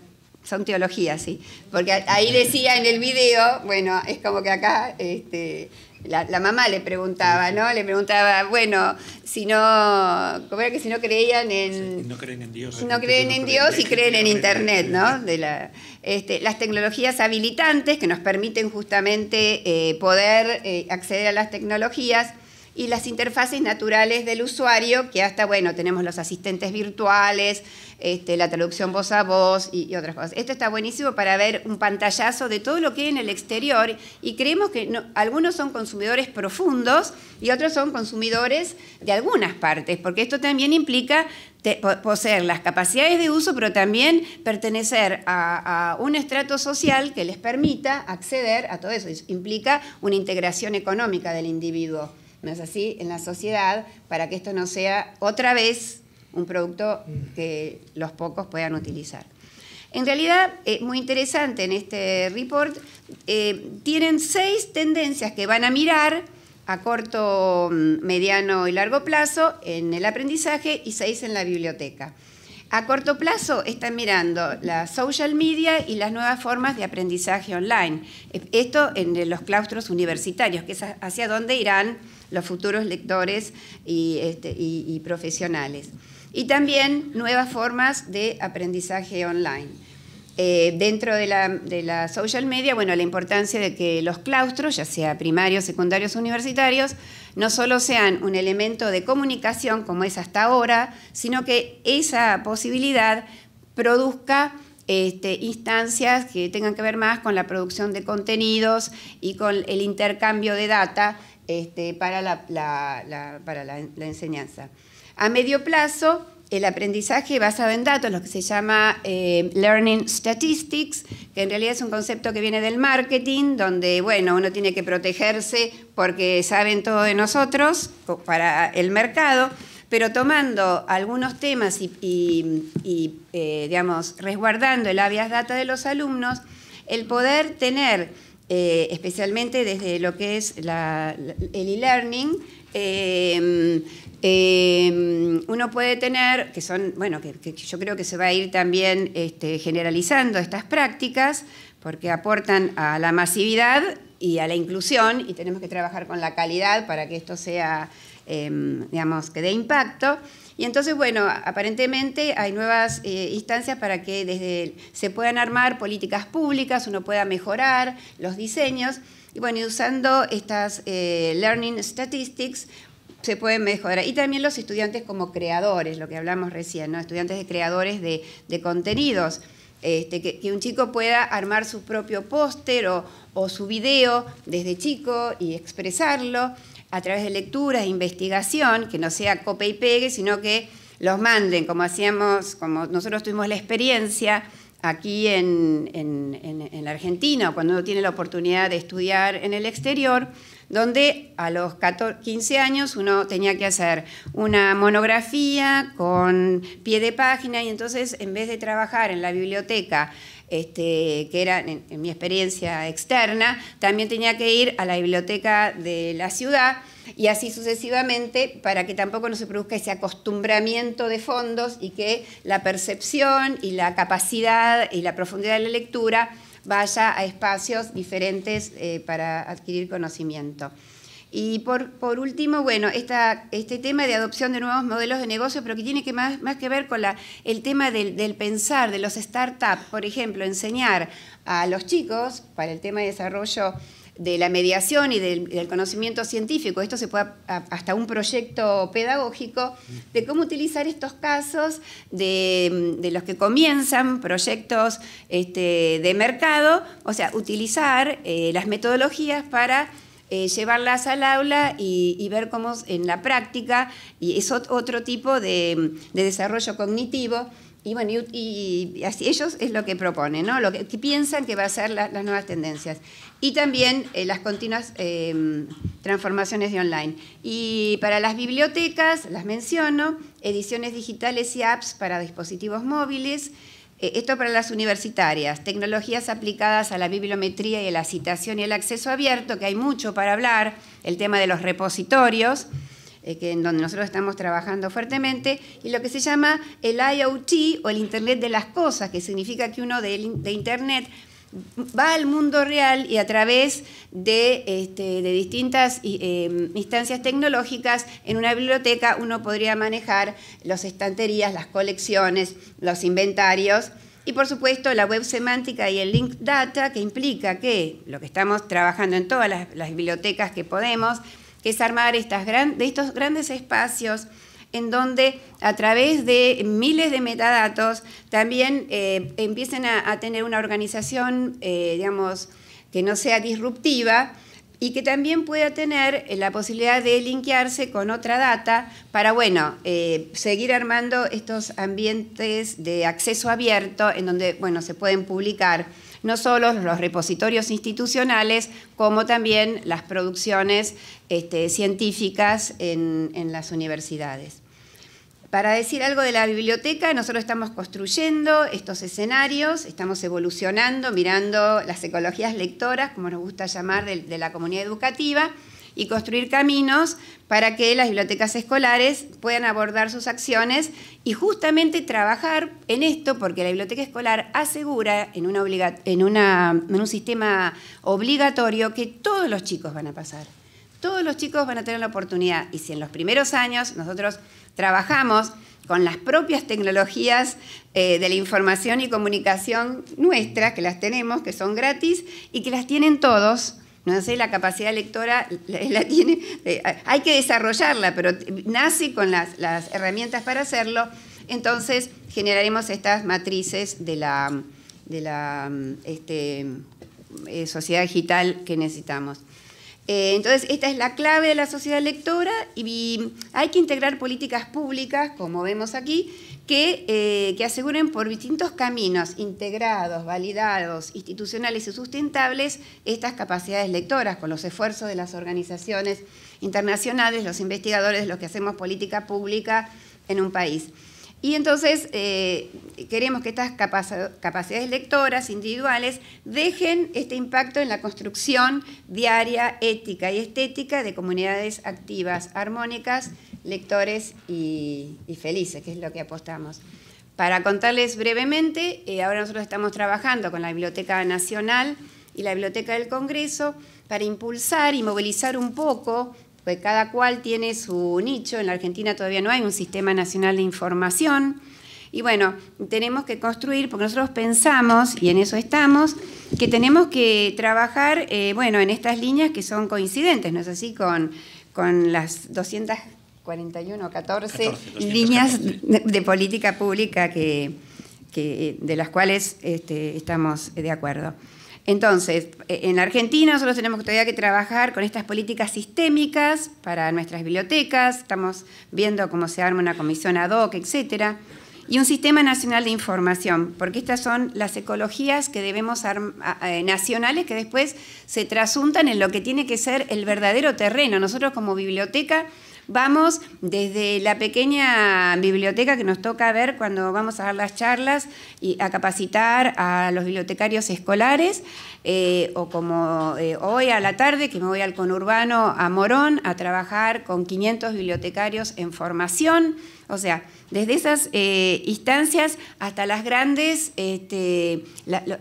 son teologías, sí, porque ahí decía en el video, bueno, es como que acá este, la, la, mamá le preguntaba, ¿no? Le preguntaba, bueno, si no, como era que si no creían en... no creen en Dios. No creen en Dios y creen en Internet, ¿no? De la, este, las tecnologías habilitantes que nos permiten justamente eh, poder eh, acceder a las tecnologías y las interfaces naturales del usuario, que hasta, bueno, tenemos los asistentes virtuales, este, la traducción voz a voz y, otras cosas. Esto está buenísimo para ver un pantallazo de todo lo que hay en el exterior y creemos que algunos son consumidores profundos y otros son consumidores de algunas partes, porque esto también implica poseer las capacidades de uso, pero también pertenecer a, un estrato social que les permita acceder a todo eso. Implica una integración económica del individuo. ¿no es así?, en la sociedad para que esto no sea otra vez un producto que los pocos puedan utilizar. En realidad, es eh, muy interesante en este report, eh, tienen seis tendencias que van a mirar a corto, mm, mediano y largo plazo en el aprendizaje y seis en la biblioteca. A corto plazo están mirando la social media y las nuevas formas de aprendizaje online. Esto en los claustros universitarios, que es hacia dónde irán los futuros lectores este, y, profesionales. Y también nuevas formas de aprendizaje online. Eh, dentro de la, de la, social media, bueno, la importancia de que los claustros, ya sea primarios, secundarios, universitarios, no solo sean un elemento de comunicación como es hasta ahora, sino que esa posibilidad produzca este, instancias que tengan que ver más con la producción de contenidos y con el intercambio de data este, para, la, para la enseñanza. A medio plazo, el aprendizaje basado en datos, lo que se llama eh, Learning Statistics, que en realidad es un concepto que viene del marketing, donde bueno, uno tiene que protegerse porque saben todo de nosotros para el mercado, pero tomando algunos temas y, eh, digamos, resguardando el habeas data de los alumnos, el poder tener, eh, especialmente desde lo que es el e-learning, Em, em, uno puede tener, que son, bueno, que, yo creo que se va a ir también este, generalizando estas prácticas, porque aportan a la masividad y a la inclusión, y tenemos que trabajar con la calidad para que esto sea, em, digamos, que dé impacto. Y entonces, bueno, aparentemente hay nuevas eh, instancias para que desde se puedan armar políticas públicas, uno pueda mejorar los diseños. Y bueno, usando estas eh, Learning Statistics se pueden mejorar. Y también los estudiantes como creadores, lo que hablamos recién, ¿no? estudiantes de creadores de, contenidos. Este, que, un chico pueda armar su propio póster o, su video desde chico y expresarlo a través de lecturas, investigación, que no sea copia y pegue, sino que los manden, como hacíamos, como nosotros tuvimos la experiencia aquí en, la Argentina, cuando uno tiene la oportunidad de estudiar en el exterior, donde a los 15 años uno tenía que hacer una monografía con pie de página y entonces en vez de trabajar en la biblioteca, este, que era en mi experiencia externa, también tenía que ir a la biblioteca de la ciudad y así sucesivamente para que tampoco no se produzca ese acostumbramiento de fondos y que la percepción y la capacidad y la profundidad de la lectura vaya a espacios diferentes eh, para adquirir conocimiento. Y por, último, bueno, este tema de adopción de nuevos modelos de negocio, pero que tiene que más, que ver con el tema del, del pensar, de los startups, por ejemplo, enseñar a los chicos para el tema de desarrollo de la mediación y del, conocimiento científico, esto se puede hasta un proyecto pedagógico, de cómo utilizar estos casos de, mm, los que comienzan proyectos este, de mercado, o sea, utilizar eh, las metodologías para eh, llevarlas al aula y, ver cómo en la práctica, y es otro tipo de desarrollo cognitivo, y bueno, ellos es lo que proponen, ¿no? lo que, piensan que va a ser las nuevas tendencias. Y también eh, las continuas em, transformaciones de online. Y para las bibliotecas, las menciono, ediciones digitales y apps para dispositivos móviles. Eh, esto para las universitarias, tecnologías aplicadas a la bibliometría y a la citación y el acceso abierto, que hay mucho para hablar, el tema de los repositorios. Eh, en donde nosotros estamos trabajando fuertemente, y lo que se llama el IoT o el Internet de las Cosas, que significa que uno de, Internet va al mundo real y a través de, este, distintas eh, instancias tecnológicas en una biblioteca uno podría manejar las estanterías, las colecciones, los inventarios y por supuesto la web semántica y el link data que implica que lo que estamos trabajando en todas las bibliotecas que podemos que es armar estos grandes espacios en donde a través de miles de metadatos también eh, empiecen a, tener una organización, eh, digamos, que no sea disruptiva y que también pueda tener eh, la posibilidad de linkearse con otra data para, bueno, seguir armando estos ambientes de acceso abierto en donde, se pueden publicar no solo los repositorios institucionales, como también las producciones este, científicas en, las universidades. Para decir algo de la biblioteca, nosotros estamos construyendo estos escenarios, estamos evolucionando, mirando las ecologías lectoras, como nos gusta llamar, de la comunidad educativa, y construir caminos para que las bibliotecas escolares puedan abordar sus acciones y justamente trabajar en esto, porque la biblioteca escolar asegura en, un sistema obligatorio que todos los chicos van a pasar. Todos los chicos van a tener la oportunidad y si en los primeros años nosotros trabajamos con las propias tecnologías eh, de la información y comunicación nuestra, que las tenemos, que son gratis y que las tienen todos, no sé, la capacidad lectora la, tiene, eh, hay que desarrollarla, pero nace con las, herramientas para hacerlo. Entonces generaremos estas matrices de la, de la este, eh, sociedad digital que necesitamos. Eh, entonces, esta es la clave de la sociedad lectora y hay que integrar políticas públicas, como vemos aquí, eh, que, aseguren por distintos caminos integrados, validados, institucionales y sustentables estas capacidades lectoras con los esfuerzos de las organizaciones internacionales, los investigadores, los que hacemos política pública en un país. Y entonces eh, queremos que estas capacidades lectoras individuales dejen este impacto en la construcción diaria, ética y estética de comunidades activas, armónicas, lectores y, felices, que es lo que apostamos. Para contarles brevemente, eh, ahora nosotros estamos trabajando con la Biblioteca Nacional y la Biblioteca del Congreso para impulsar y movilizar un poco, porque cada cual tiene su nicho, en la Argentina todavía no hay un sistema nacional de información, y bueno, tenemos que construir, porque nosotros pensamos, y en eso estamos, que tenemos que trabajar, eh, bueno, en estas líneas que son coincidentes, ¿no es así?, con, con las 200 41, 14, 14 líneas de, política pública que, de las cuales este, estamos de acuerdo. Entonces, e, en Argentina nosotros tenemos todavía que trabajar con estas políticas sistémicas para nuestras bibliotecas, estamos viendo cómo se arma una comisión ad hoc, etcétera Y un sistema nacional de información, porque estas son las ecologías que debemos armar nacionales que después se trasuntan en lo que tiene que ser el verdadero terreno. Nosotros como biblioteca Vamos desde la pequeña biblioteca que nos toca ver cuando vamos a dar las charlas y a capacitar a los bibliotecarios escolares, eh, o como eh, hoy a la tarde, que me voy al conurbano a Morón a trabajar con 500 bibliotecarios en formación. O sea, desde esas eh, instancias hasta las grandes, este,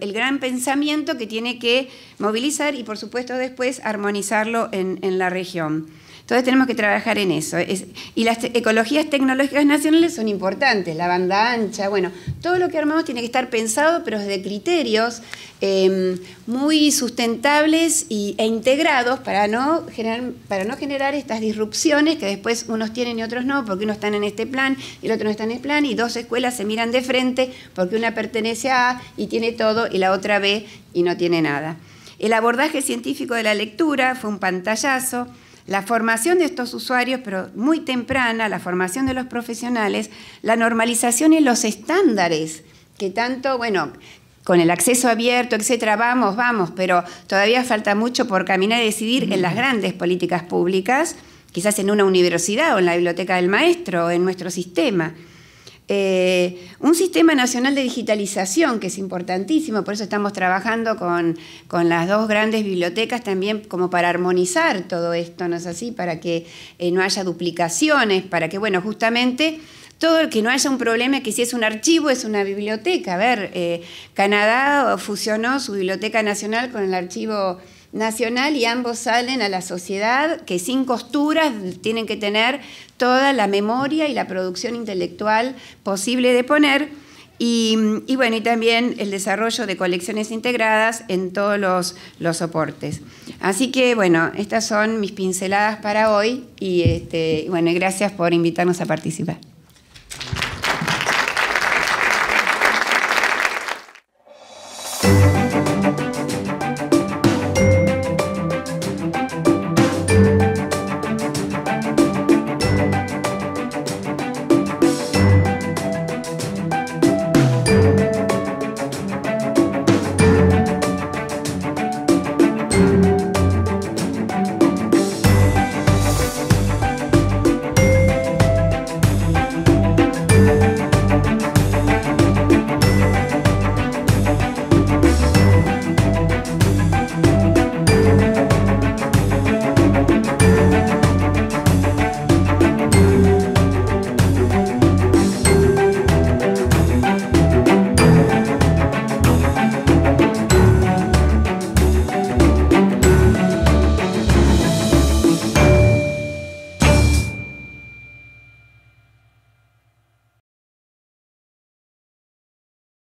el gran pensamiento que tiene que movilizar y, por supuesto, después armonizarlo en la región. Entonces tenemos que trabajar en eso. y las ecologías tecnológicas nacionales son importantes, la banda ancha, bueno, todo lo que armamos tiene que estar pensado, pero desde criterios em, muy sustentables y, e integrados para no, generar, para no generar estas disrupciones que después unos tienen y otros no, porque unos están en este plan y el otro no está en este plan, y dos escuelas se miran de frente porque una pertenece a A y tiene todo y la otra B y no tiene nada. El abordaje científico de la lectura fue un pantallazo la formación de estos usuarios, pero muy temprana, la formación de los profesionales, la normalización en los estándares, que tanto, bueno, con el acceso abierto, etcétera, vamos, vamos, pero todavía falta mucho por caminar y decidir en las grandes políticas públicas, quizás en una universidad o en la biblioteca del maestro o en nuestro sistema. Eh, un sistema nacional de digitalización que es importantísimo, por eso estamos trabajando con, las dos grandes bibliotecas también como para armonizar todo esto, ¿no es así? Para que eh, no haya duplicaciones, para que, bueno, justamente todo el que no haya un problema que si es un archivo es una biblioteca. A ver, eh, Canadá fusionó su biblioteca nacional con el archivo nacional y ambos salen a la sociedad que sin costuras tienen que tener toda la memoria y la producción intelectual posible de poner. Y, bueno, y también el desarrollo de colecciones integradas en todos los, los, soportes. Así que bueno, estas son mis pinceladas para hoy y este, bueno, gracias por invitarnos a participar.